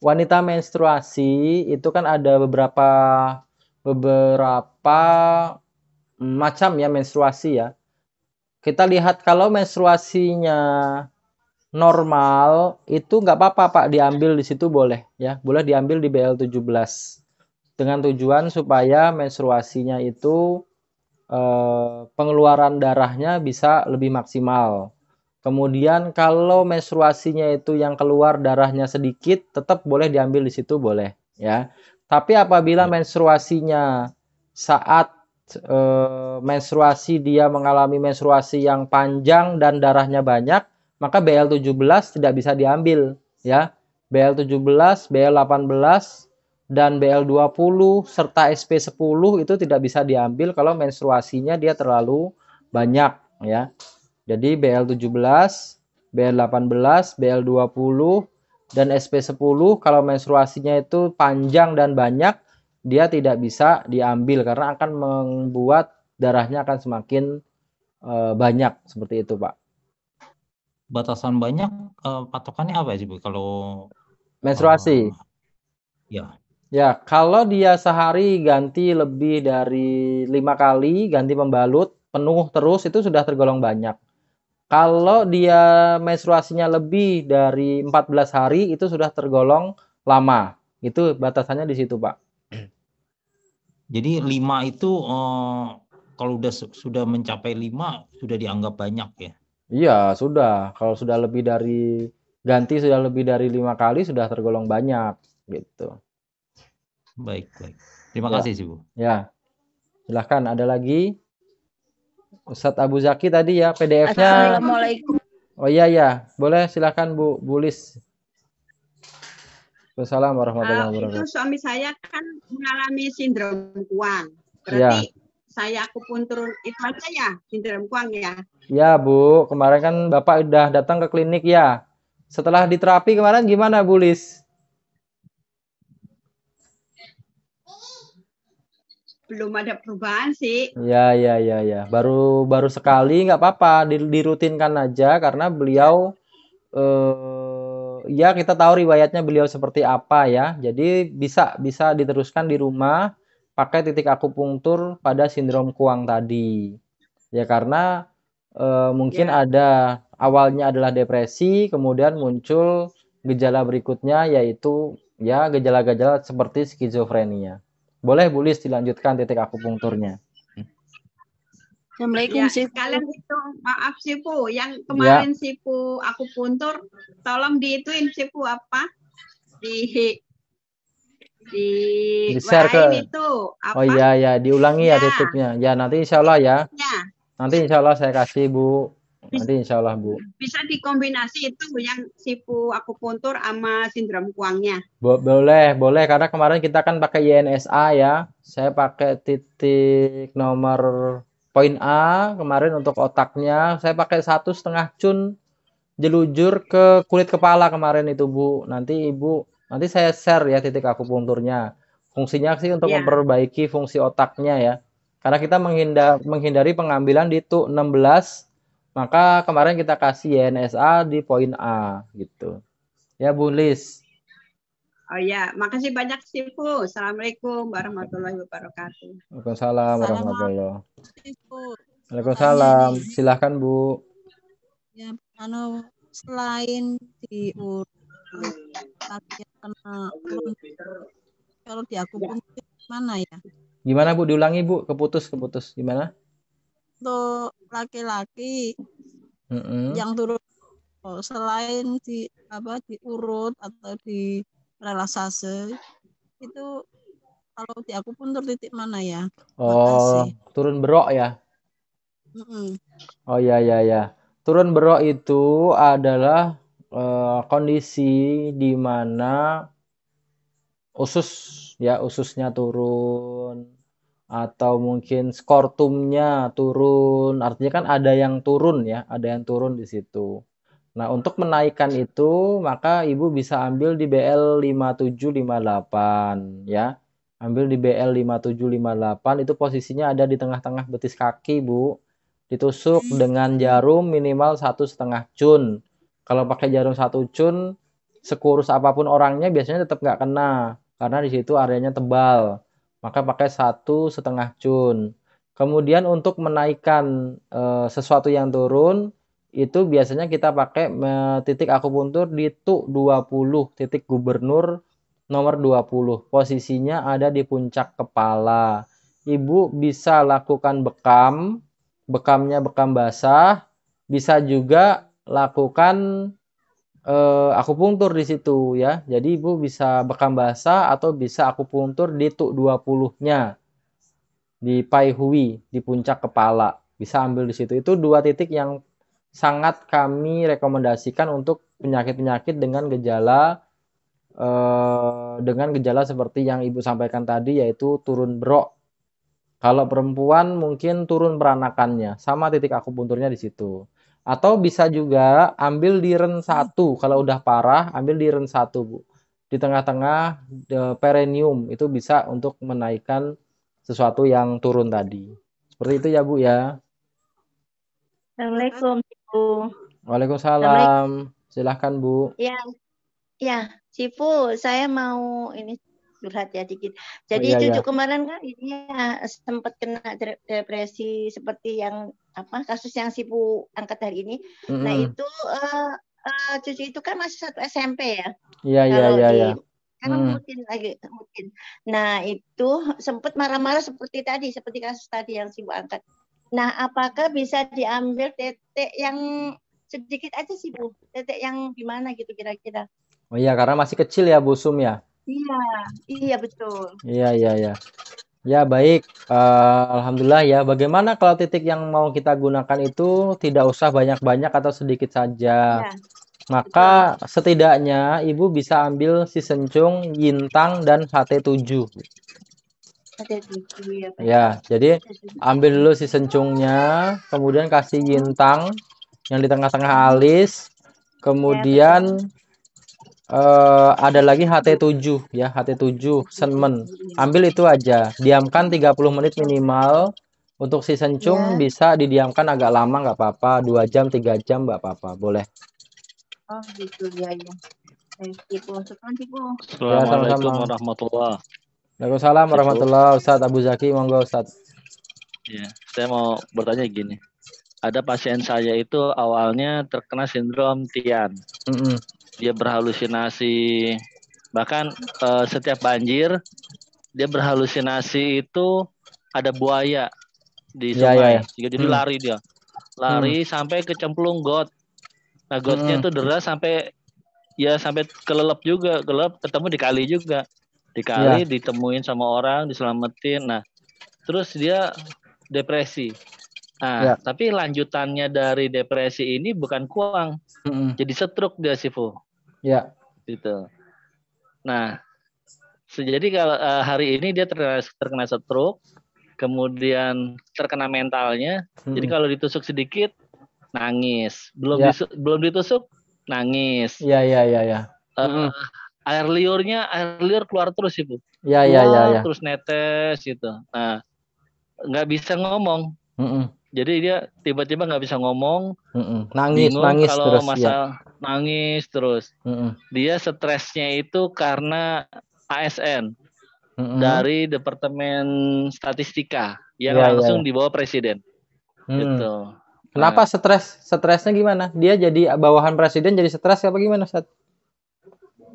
Wanita menstruasi itu kan ada beberapa beberapa macam ya menstruasi ya. Kita lihat kalau menstruasinya normal itu nggak apa-apa Pak diambil di situ boleh ya, boleh diambil di BL17 dengan tujuan supaya menstruasinya itu eh, pengeluaran darahnya bisa lebih maksimal. Kemudian kalau menstruasinya itu yang keluar darahnya sedikit tetap boleh diambil di situ boleh ya. Tapi apabila ya. menstruasinya saat e, menstruasi dia mengalami menstruasi yang panjang dan darahnya banyak, maka BL17 tidak bisa diambil ya. BL17, BL18 dan BL20 serta SP10 itu tidak bisa diambil kalau menstruasinya dia terlalu banyak ya. Jadi BL17, BL18, BL20 dan SP10 kalau menstruasinya itu panjang dan banyak dia tidak bisa diambil karena akan membuat darahnya akan semakin eh, banyak seperti itu Pak. Batasan banyak eh, patokannya apa sih ya, Bu kalau menstruasi? Uh, ya. Ya, kalau dia sehari ganti lebih dari lima kali ganti pembalut penuh terus itu sudah tergolong banyak. Kalau dia menstruasinya lebih dari 14 hari itu sudah tergolong lama. Itu batasannya di situ, Pak. Jadi 5 itu eh, kalau udah sudah mencapai 5 sudah dianggap banyak ya. Iya, sudah. Kalau sudah lebih dari ganti sudah lebih dari lima kali sudah tergolong banyak gitu. Baik, baik. Terima ya. kasih, Bu. Ya. Silahkan ada lagi? Ustadz Abu Zaki tadi ya PDF-nya. Oh iya ya, boleh silakan Bu Bulis. Wassalamualaikum warahmatullahi ah, wabarakatuh. Itu suami saya kan mengalami sindrom kuang. Iya. Berarti ya. saya aku pun turun itu aja ya, sindrom kuang ya. Ya Bu, kemarin kan Bapak udah datang ke klinik ya. Setelah diterapi kemarin gimana Bu Lis? belum ada perubahan sih. Ya ya ya ya. Baru baru sekali nggak apa-apa dirutinkan aja karena beliau eh ya kita tahu riwayatnya beliau seperti apa ya. Jadi bisa bisa diteruskan di rumah pakai titik akupunktur pada sindrom kuang tadi. Ya karena eh, mungkin ya. ada awalnya adalah depresi, kemudian muncul gejala berikutnya yaitu ya gejala-gejala seperti skizofrenia. Boleh Bu dilanjutkan titik akupunkturnya. Assalamualaikum ya, Sipu. Kalian itu maaf Sipu, yang ya. kemarin ya. aku puntur tolong diituin Sipu apa? Di di, di share ke itu apa? Oh iya ya, diulangi ya, ya titiknya. Ya nanti insyaallah ya. ya. Nanti insyaallah saya kasih Bu Nanti insya Allah Bu. Bisa dikombinasi itu Bu yang sipu akupuntur sama sindrom kuangnya. Bo boleh, boleh karena kemarin kita kan pakai YNSA ya. Saya pakai titik nomor poin A kemarin untuk otaknya. Saya pakai satu setengah cun jelujur ke kulit kepala kemarin itu Bu. Nanti Ibu nanti saya share ya titik akupunturnya. Fungsinya sih untuk ya. memperbaiki fungsi otaknya ya. Karena kita menghindar, menghindari pengambilan di TU 16 maka kemarin kita kasih YNSA di poin A gitu. Ya Bu Lis. Oh ya, makasih banyak sih Bu. Assalamualaikum warahmatullahi wabarakatuh. Waalaikumsalam warahmatullahi wabarakatuh. Waalaikumsalam. Silahkan Bu. Ya, anu selain di tadi kena kalau di aku ya. pun gimana ya? Gimana Bu? Diulangi Bu, keputus keputus. Gimana? satu laki-laki mm -hmm. yang turun oh, selain di apa diurut atau di relaksasi itu kalau di aku pun tur titik mana ya? Oh, Makasih. turun berok ya? Mm -mm. Oh ya ya ya. Turun berok itu adalah eh, kondisi di mana usus ya ususnya turun atau mungkin skortumnya turun. Artinya kan ada yang turun ya, ada yang turun di situ. Nah, untuk menaikkan itu, maka Ibu bisa ambil di BL 5758 ya. Ambil di BL 5758 itu posisinya ada di tengah-tengah betis kaki, Bu. Ditusuk hmm. dengan jarum minimal satu setengah cun. Kalau pakai jarum satu cun, sekurus apapun orangnya biasanya tetap nggak kena karena di situ areanya tebal maka pakai satu setengah cun. Kemudian untuk menaikkan e, sesuatu yang turun itu biasanya kita pakai e, titik akupuntur di tu 20 titik gubernur nomor 20. Posisinya ada di puncak kepala. Ibu bisa lakukan bekam, bekamnya bekam basah, bisa juga lakukan eh, aku puntur di situ ya. Jadi ibu bisa bekam bahasa atau bisa aku puntur di tuk 20-nya di pai hui di puncak kepala. Bisa ambil di situ. Itu dua titik yang sangat kami rekomendasikan untuk penyakit-penyakit dengan gejala eh, dengan gejala seperti yang ibu sampaikan tadi yaitu turun brok. Kalau perempuan mungkin turun peranakannya, sama titik aku punturnya di situ. Atau bisa juga ambil di ren 1 hmm. kalau udah parah ambil di ren 1 Bu. Di tengah-tengah perennium itu bisa untuk menaikkan sesuatu yang turun tadi. Seperti itu ya Bu ya. Assalamualaikum Bu. Waalaikumsalam. Assalamualaikum. Silahkan Bu. Ya, ya Cipu saya mau ini curhat ya dikit. Oh, Jadi oh, iya, cucu iya. kemarin kan ini ya, sempat kena depresi seperti yang apa kasus yang sibu angkat hari ini. mm Nah itu uh, uh, cucu itu kan masih satu SMP ya. Iya iya iya. Ya. Karena hmm. mungkin lagi mungkin. Nah itu sempat marah-marah seperti tadi seperti kasus tadi yang sibu angkat. Nah apakah bisa diambil tetek yang sedikit aja sih Bu, tetek yang gimana gitu kira-kira? Oh iya karena masih kecil ya Bu Sum ya. Iya, iya betul. Iya, iya, iya. Ya baik, uh, alhamdulillah ya. Bagaimana kalau titik yang mau kita gunakan itu tidak usah banyak-banyak atau sedikit saja? Ya. Maka Betul. setidaknya ibu bisa ambil si sencung, yintang dan HT7. Ya, ya. jadi ambil dulu si sencungnya, kemudian kasih yintang yang di tengah-tengah alis, ya, kemudian Uh, ada lagi HT7 ya, HT7 Senmen. Ambil itu aja. Diamkan 30 menit minimal. Untuk si sencung yeah. bisa didiamkan agak lama nggak apa-apa, 2 jam, 3 jam nggak apa-apa, boleh. Oh, gitu ya ya. Assalamualaikum ya, sama-sama. warahmatullahi Waalaikumsalam warahmatullahi Ustaz Abu Zaki, monggo Ustaz. Ya, saya mau bertanya gini. Ada pasien saya itu awalnya terkena sindrom Tian. Mm -hmm dia berhalusinasi bahkan eh, setiap banjir dia berhalusinasi itu ada buaya di iya, sungai ya, ya. jadi hmm. lari dia lari hmm. sampai kecemplung got nah gotnya hmm. deras sampai ya sampai kelelep juga kelelep ketemu di kali juga di kali ya. ditemuin sama orang diselamatin nah terus dia depresi nah ya. tapi lanjutannya dari depresi ini bukan kuang hmm. jadi setruk dia sih Ya. Gitu. Nah, jadi kalau uh, hari ini dia terkena, terkena stroke, kemudian terkena mentalnya. Hmm. Jadi kalau ditusuk sedikit nangis, belum ya. disu, belum ditusuk nangis. Iya iya iya ya. Uh, Air liurnya air liur keluar terus ibu. Iya iya iya. Ya. Terus netes gitu. Nah, nggak bisa ngomong. Mm -mm jadi dia tiba-tiba nggak bisa ngomong Mm-mm. nangis bingung nangis kalau terus iya. masa ya. nangis terus Mm-mm. dia stresnya itu karena ASN Mm-mm. dari Departemen Statistika yang yeah, iya, langsung yeah. dibawa presiden mm. gitu kenapa nah. stres stresnya gimana dia jadi bawahan presiden jadi stres apa gimana Sat?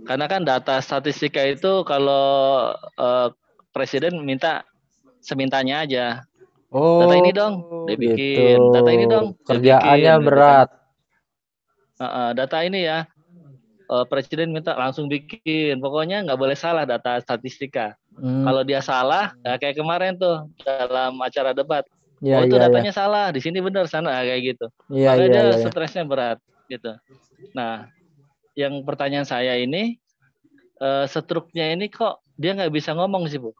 karena kan data statistika itu kalau uh, presiden minta semintanya aja Oh, tata ini dong, oh, dibikin. Gitu. bikin. Gitu. Tata ini dong. Kerjaannya bikin, berat. Uh, data ini ya. Uh, presiden minta langsung bikin. Pokoknya nggak boleh salah data statistika. Hmm. Kalau dia salah, ya kayak kemarin tuh dalam acara debat. Ya, oh itu ya, ya. datanya ya. salah, di sini benar sana kayak gitu. Ya, Makanya ya, ya, ya. stresnya berat gitu. Nah, yang pertanyaan saya ini, uh, setruknya ini kok dia nggak bisa ngomong sih bu?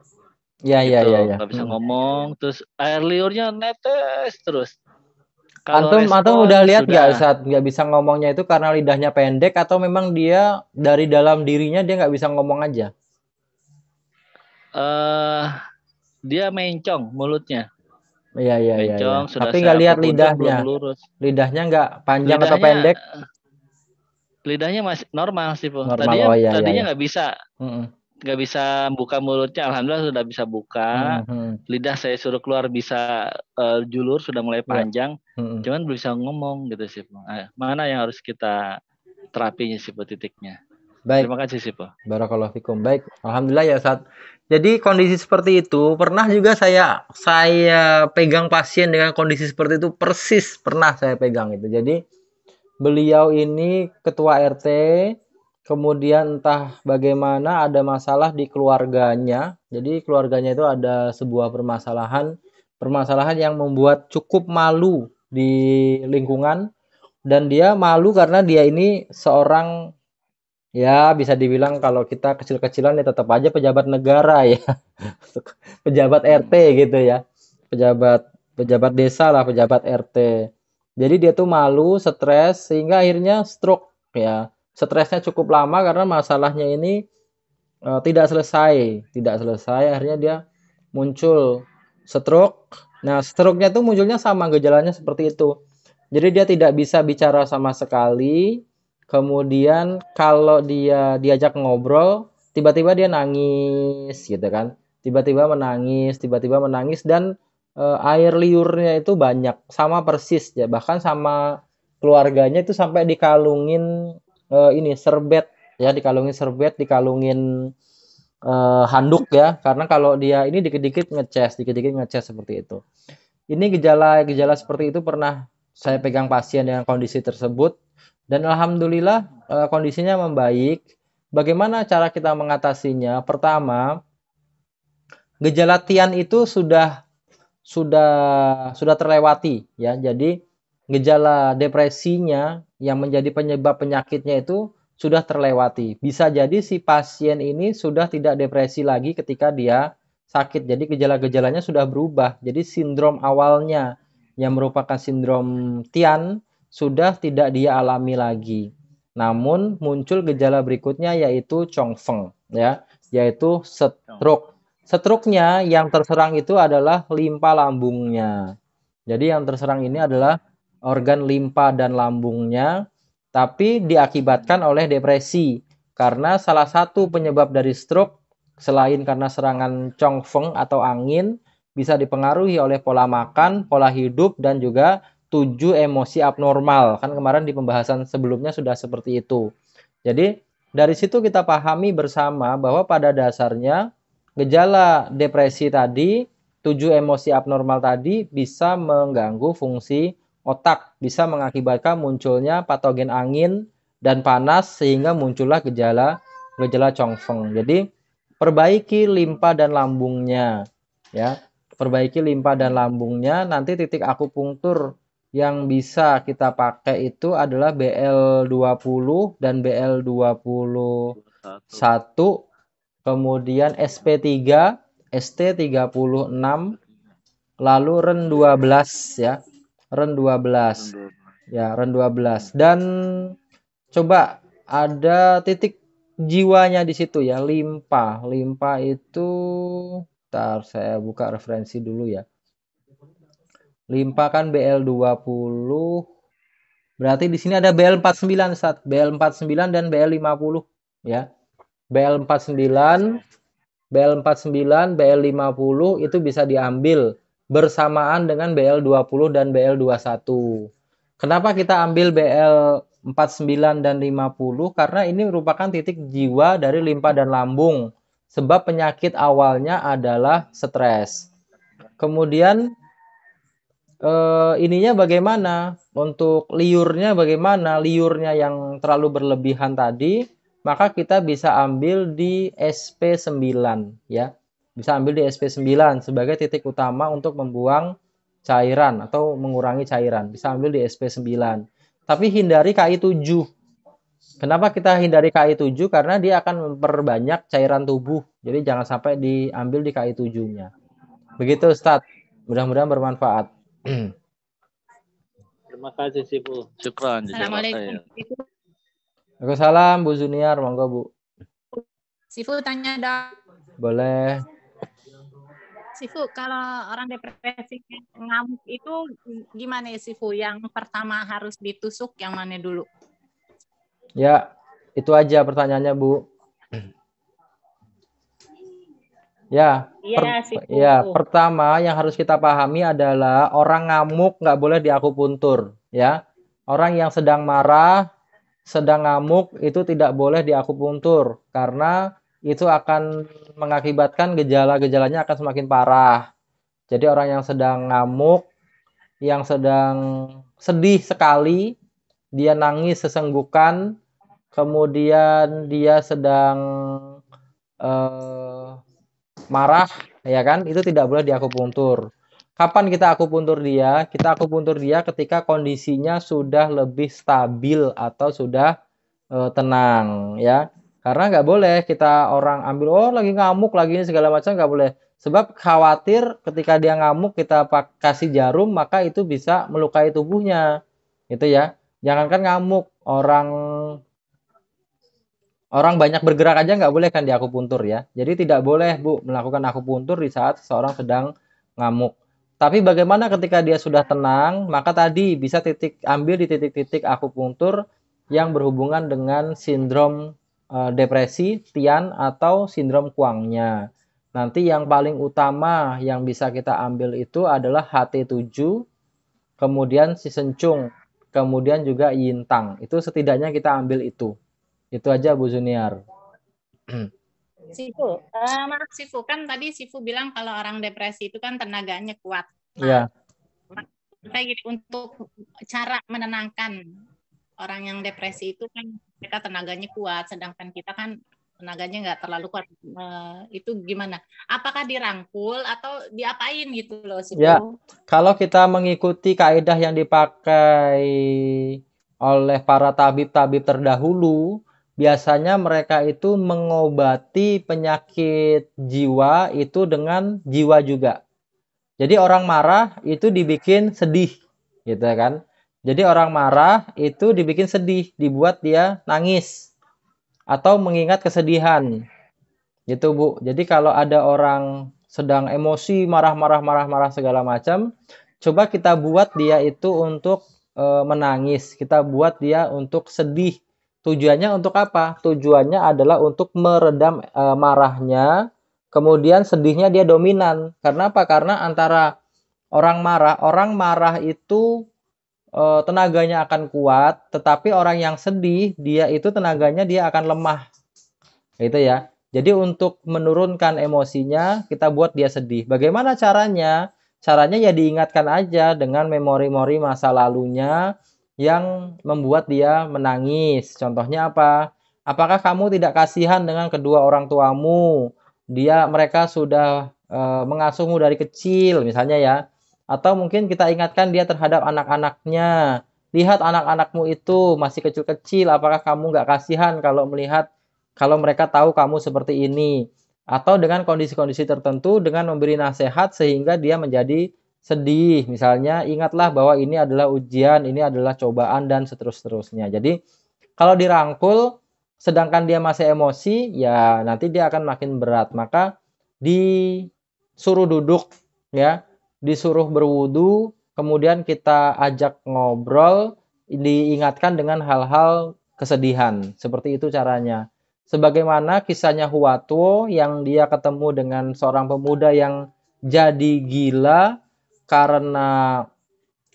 Iya iya iya. Ya, ya. Gitu. ya, ya. Gak bisa ngomong, terus air liurnya netes terus. Kalau Antum respon, Antum udah lihat nggak saat nggak bisa ngomongnya itu karena lidahnya pendek atau memang dia dari dalam dirinya dia nggak bisa ngomong aja? Eh uh, dia mencong mulutnya. Iya iya iya. ya. tapi nggak lihat lidahnya. Lidahnya nggak panjang lidahnya, atau pendek? Eh, lidahnya masih normal sih, Bu. Normal. Tadinya, oh, iya, iya tadinya iya. nggak iya. bisa. Mm -mm nggak bisa buka mulutnya alhamdulillah sudah bisa buka hmm. hmm. lidah saya suruh keluar bisa uh, julur sudah mulai ya. panjang hmm, hmm. cuman belum bisa ngomong gitu sih eh, mana yang harus kita terapinya sih titiknya baik terima kasih sih barakallahu fikum baik alhamdulillah ya saat jadi kondisi seperti itu pernah juga saya saya pegang pasien dengan kondisi seperti itu persis pernah saya pegang itu jadi beliau ini ketua RT kemudian entah bagaimana ada masalah di keluarganya. Jadi keluarganya itu ada sebuah permasalahan, permasalahan yang membuat cukup malu di lingkungan dan dia malu karena dia ini seorang ya bisa dibilang kalau kita kecil-kecilan ya tetap aja pejabat negara ya. (laughs) pejabat RT gitu ya. Pejabat pejabat desa lah, pejabat RT. Jadi dia tuh malu, stres sehingga akhirnya stroke ya stresnya cukup lama karena masalahnya ini uh, tidak selesai, tidak selesai akhirnya dia muncul stroke. Nah, stroke-nya itu munculnya sama gejalanya seperti itu. Jadi dia tidak bisa bicara sama sekali. Kemudian kalau dia diajak ngobrol, tiba-tiba dia nangis gitu kan. Tiba-tiba menangis, tiba-tiba menangis dan e, air liurnya itu banyak, sama persis ya. Bahkan sama keluarganya itu sampai dikalungin uh, ini serbet ya dikalungin serbet dikalungin uh, handuk ya karena kalau dia ini dikit-dikit ngeces dikit-dikit ngeces seperti itu ini gejala-gejala seperti itu pernah saya pegang pasien dengan kondisi tersebut dan alhamdulillah uh, kondisinya membaik bagaimana cara kita mengatasinya pertama gejala tian itu sudah sudah sudah terlewati ya jadi gejala depresinya yang menjadi penyebab penyakitnya itu sudah terlewati. Bisa jadi si pasien ini sudah tidak depresi lagi ketika dia sakit. Jadi gejala-gejalanya sudah berubah. Jadi sindrom awalnya yang merupakan sindrom Tian sudah tidak dia alami lagi. Namun muncul gejala berikutnya yaitu Chongfeng ya, yaitu stroke. Stroke-nya yang terserang itu adalah limpa lambungnya. Jadi yang terserang ini adalah organ limpa dan lambungnya, tapi diakibatkan oleh depresi karena salah satu penyebab dari stroke selain karena serangan congfeng atau angin bisa dipengaruhi oleh pola makan, pola hidup dan juga tujuh emosi abnormal. Kan kemarin di pembahasan sebelumnya sudah seperti itu. Jadi dari situ kita pahami bersama bahwa pada dasarnya gejala depresi tadi, tujuh emosi abnormal tadi bisa mengganggu fungsi otak bisa mengakibatkan munculnya patogen angin dan panas sehingga muncullah gejala gejala congfeng. Jadi perbaiki limpa dan lambungnya ya. Perbaiki limpa dan lambungnya. Nanti titik akupunktur yang bisa kita pakai itu adalah BL20 dan BL21. Kemudian SP3, ST36, lalu REN12 ya. Ren 12. Ya, Ren 12. Dan coba ada titik jiwanya di situ ya, limpa. Limpa itu ntar saya buka referensi dulu ya. Limpa kan BL20. Berarti di sini ada BL49, saat BL49 dan BL50 ya. BL49, BL49, BL50 itu bisa diambil bersamaan dengan BL20 dan BL21. Kenapa kita ambil BL49 dan 50? Karena ini merupakan titik jiwa dari limpa dan lambung. Sebab penyakit awalnya adalah stres. Kemudian eh, ininya bagaimana? Untuk liurnya bagaimana? Liurnya yang terlalu berlebihan tadi, maka kita bisa ambil di SP9 ya bisa ambil di SP9 sebagai titik utama untuk membuang cairan atau mengurangi cairan. Bisa ambil di SP9. Tapi hindari KI7. Kenapa kita hindari KI7? Karena dia akan memperbanyak cairan tubuh. Jadi jangan sampai diambil di KI7-nya. Begitu Ustaz. Mudah-mudahan bermanfaat. (clears throat) Terima kasih sih Bu. Syukran. Ya. Assalamualaikum. Waalaikumsalam Bu Zuniar, monggo Bu. Sifu tanya dong. Boleh. Sifu, kalau orang depresi ngamuk itu gimana ya Sifu? Yang pertama harus ditusuk yang mana dulu? Ya, itu aja pertanyaannya Bu. Ya, ya, per, Sifu. ya pertama yang harus kita pahami adalah orang ngamuk nggak boleh diakupuntur, ya. Orang yang sedang marah, sedang ngamuk itu tidak boleh diakupuntur karena itu akan mengakibatkan gejala-gejalanya akan semakin parah. Jadi orang yang sedang ngamuk, yang sedang sedih sekali, dia nangis sesenggukan, kemudian dia sedang eh, marah, ya kan? Itu tidak boleh diakupuntur. Kapan kita akupuntur dia? Kita akupuntur dia ketika kondisinya sudah lebih stabil atau sudah eh, tenang, ya karena nggak boleh kita orang ambil oh lagi ngamuk lagi ini segala macam nggak boleh. Sebab khawatir ketika dia ngamuk kita kasih jarum maka itu bisa melukai tubuhnya. Itu ya. Jangankan ngamuk, orang orang banyak bergerak aja nggak boleh kan di akupuntur ya. Jadi tidak boleh Bu melakukan akupuntur di saat seseorang sedang ngamuk. Tapi bagaimana ketika dia sudah tenang, maka tadi bisa titik ambil di titik-titik akupuntur yang berhubungan dengan sindrom uh, depresi, tian atau sindrom kuangnya. Nanti yang paling utama yang bisa kita ambil itu adalah HT7, kemudian si sencung, kemudian juga yintang. Itu setidaknya kita ambil itu. Itu aja Bu Zuniar. (clears throat) Sifu, uh, maaf Sifu, kan tadi Sifu bilang kalau orang depresi itu kan tenaganya kuat. Iya. Nah, yeah. Gitu, untuk cara menenangkan orang yang depresi itu kan mereka tenaganya kuat, sedangkan kita kan tenaganya nggak terlalu kuat. Uh, itu gimana? Apakah dirangkul atau diapain gitu loh sih? Ya, kalau kita mengikuti kaidah yang dipakai oleh para tabib-tabib terdahulu, biasanya mereka itu mengobati penyakit jiwa itu dengan jiwa juga. Jadi orang marah itu dibikin sedih, gitu ya kan? Jadi orang marah itu dibikin sedih, dibuat dia nangis atau mengingat kesedihan. Gitu, Bu. Jadi kalau ada orang sedang emosi, marah-marah marah-marah segala macam, coba kita buat dia itu untuk e, menangis, kita buat dia untuk sedih. Tujuannya untuk apa? Tujuannya adalah untuk meredam e, marahnya, kemudian sedihnya dia dominan. Karena apa? Karena antara orang marah, orang marah itu Eh, tenaganya akan kuat, tetapi orang yang sedih dia itu tenaganya dia akan lemah. Itu ya. Jadi untuk menurunkan emosinya kita buat dia sedih. Bagaimana caranya? Caranya ya diingatkan aja dengan memori-mori masa lalunya yang membuat dia menangis. Contohnya apa? Apakah kamu tidak kasihan dengan kedua orang tuamu? Dia mereka sudah e, mengasuhmu dari kecil misalnya ya atau mungkin kita ingatkan dia terhadap anak-anaknya. Lihat anak-anakmu itu masih kecil-kecil, apakah kamu nggak kasihan kalau melihat kalau mereka tahu kamu seperti ini? Atau dengan kondisi-kondisi tertentu dengan memberi nasihat sehingga dia menjadi sedih. Misalnya ingatlah bahwa ini adalah ujian, ini adalah cobaan dan seterus-terusnya. Jadi kalau dirangkul sedangkan dia masih emosi, ya nanti dia akan makin berat. Maka disuruh duduk ya disuruh berwudu, kemudian kita ajak ngobrol, diingatkan dengan hal-hal kesedihan. Seperti itu caranya. Sebagaimana kisahnya Huatuo yang dia ketemu dengan seorang pemuda yang jadi gila karena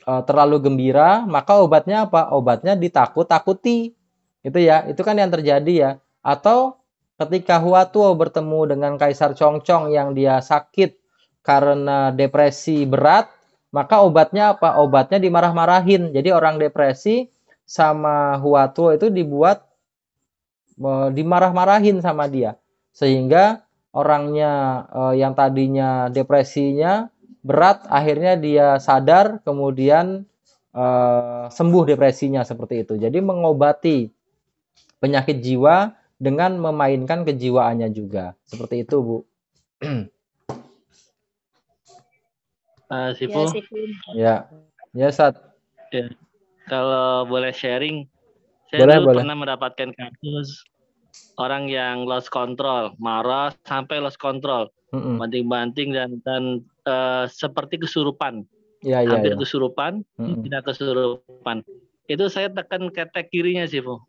e, terlalu gembira, maka obatnya apa? Obatnya ditakut-takuti. Itu ya, itu kan yang terjadi ya. Atau ketika Huatuo bertemu dengan Kaisar Congcong yang dia sakit karena depresi berat, maka obatnya apa? Obatnya dimarah-marahin. Jadi orang depresi sama huatuo itu dibuat e, dimarah-marahin sama dia. Sehingga orangnya e, yang tadinya depresinya berat, akhirnya dia sadar, kemudian e, sembuh depresinya seperti itu. Jadi mengobati penyakit jiwa dengan memainkan kejiwaannya juga. Seperti itu, Bu. (clears throat) Uh, eh, Sifu. Ya, Sipu. ya. Ya, Sat. Ya. Kalau boleh sharing, saya boleh, dulu boleh. pernah mendapatkan kasus orang yang lost control, marah sampai lost control, mm-hmm. banting-banting dan dan uh, seperti kesurupan. Ya, ya, Hampir ya. kesurupan, mm-hmm. tidak kesurupan. Itu saya tekan ketek kirinya sih, Bu.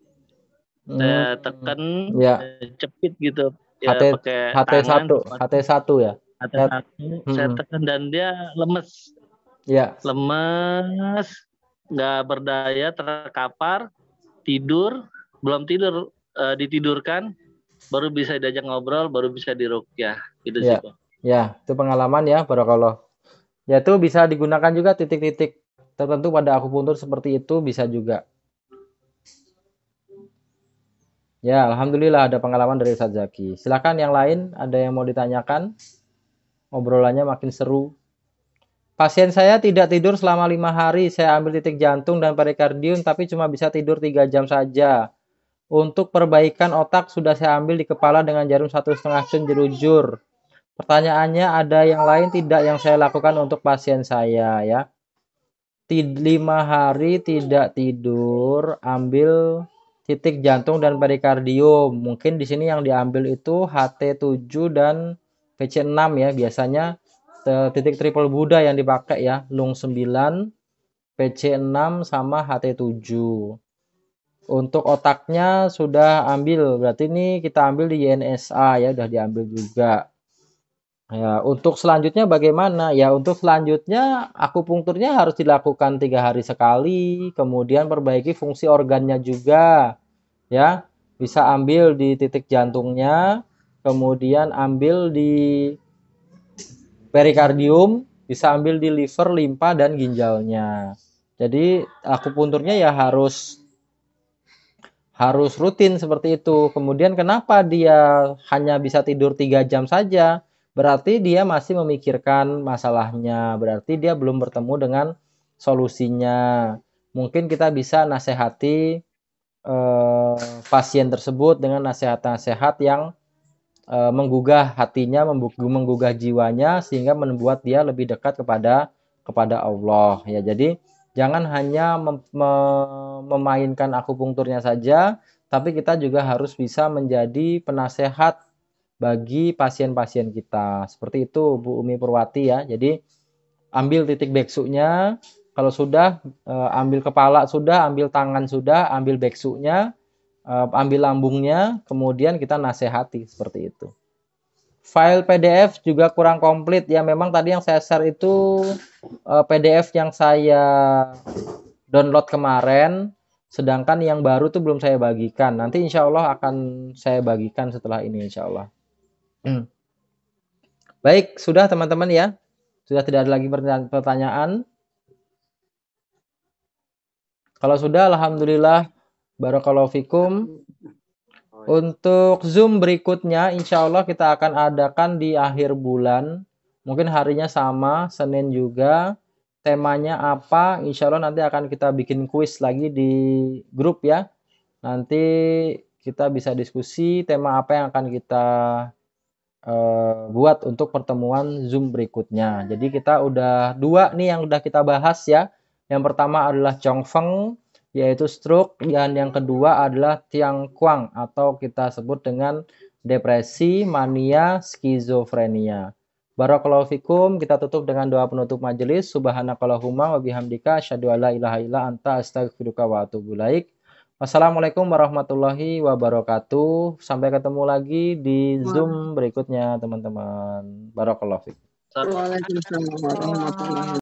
Mm-hmm. Saya tekan ya. Eh, cepit gitu. Ya, HT, pakai HT1, HT1 ya ada satu hmm. saya tekan dan dia lemes ya lemes nggak berdaya terkapar tidur belum tidur e, ditidurkan baru bisa diajak ngobrol baru bisa ya gitu ya. sih Pak. ya itu pengalaman ya barokallah ya itu bisa digunakan juga titik-titik tertentu pada akupuntur seperti itu bisa juga ya alhamdulillah ada pengalaman dari Ustaz Zaki silakan yang lain ada yang mau ditanyakan Obrolannya makin seru. Pasien saya tidak tidur selama lima hari. Saya ambil titik jantung dan perikardium, tapi cuma bisa tidur tiga jam saja. Untuk perbaikan otak sudah saya ambil di kepala dengan jarum satu setengah cun jelujur. Pertanyaannya ada yang lain tidak yang saya lakukan untuk pasien saya ya. Tid lima hari tidak tidur, ambil titik jantung dan perikardium. Mungkin di sini yang diambil itu HT7 dan PC6 ya biasanya titik triple Buddha yang dipakai ya lung 9 PC6 sama HT7 untuk otaknya sudah ambil berarti ini kita ambil di YNSA ya udah diambil juga ya untuk selanjutnya bagaimana ya untuk selanjutnya aku punturnya harus dilakukan tiga hari sekali kemudian perbaiki fungsi organnya juga ya bisa ambil di titik jantungnya kemudian ambil di perikardium, bisa ambil di liver, limpa dan ginjalnya. Jadi akupunturnya ya harus harus rutin seperti itu. Kemudian kenapa dia hanya bisa tidur 3 jam saja? Berarti dia masih memikirkan masalahnya, berarti dia belum bertemu dengan solusinya. Mungkin kita bisa nasehati eh, pasien tersebut dengan nasihat nasehat yang uh, menggugah hatinya, menggugah jiwanya sehingga membuat dia lebih dekat kepada kepada Allah ya. Jadi jangan hanya mem me memainkan akupunkturnya saja, tapi kita juga harus bisa menjadi penasehat bagi pasien-pasien kita. Seperti itu Bu Umi Purwati ya. Jadi ambil titik beksunya, kalau sudah eh, ambil kepala sudah, ambil tangan sudah, ambil beksunya, uh, ambil lambungnya, kemudian kita nasihati seperti itu. File PDF juga kurang komplit ya. Memang tadi yang saya share itu uh, eh, PDF yang saya download kemarin, sedangkan yang baru tuh belum saya bagikan. Nanti insya Allah akan saya bagikan setelah ini insya Allah. Hmm. Baik, sudah teman-teman ya. Sudah tidak ada lagi pertanyaan. Kalau sudah, alhamdulillah Barakallahu fikum. Untuk Zoom berikutnya, insya Allah kita akan adakan di akhir bulan. Mungkin harinya sama, Senin juga. Temanya apa? Insya Allah nanti akan kita bikin kuis lagi di grup ya. Nanti kita bisa diskusi tema apa yang akan kita uh, buat untuk pertemuan Zoom berikutnya. Jadi kita udah dua nih yang udah kita bahas ya. Yang pertama adalah Chongfeng, yaitu stroke dan yang kedua adalah tiang kuang atau kita sebut dengan depresi, mania, skizofrenia. Barakallahu fikum, kita tutup dengan doa penutup majelis. Subhanakallahumma wa bihamdika asyhadu alla ilaha illa anta astaghfiruka wa atubu ilaik. Wassalamualaikum warahmatullahi wabarakatuh. Sampai ketemu lagi di Zoom berikutnya, teman-teman. Barakallahu fikum. warahmatullahi wabarakatuh.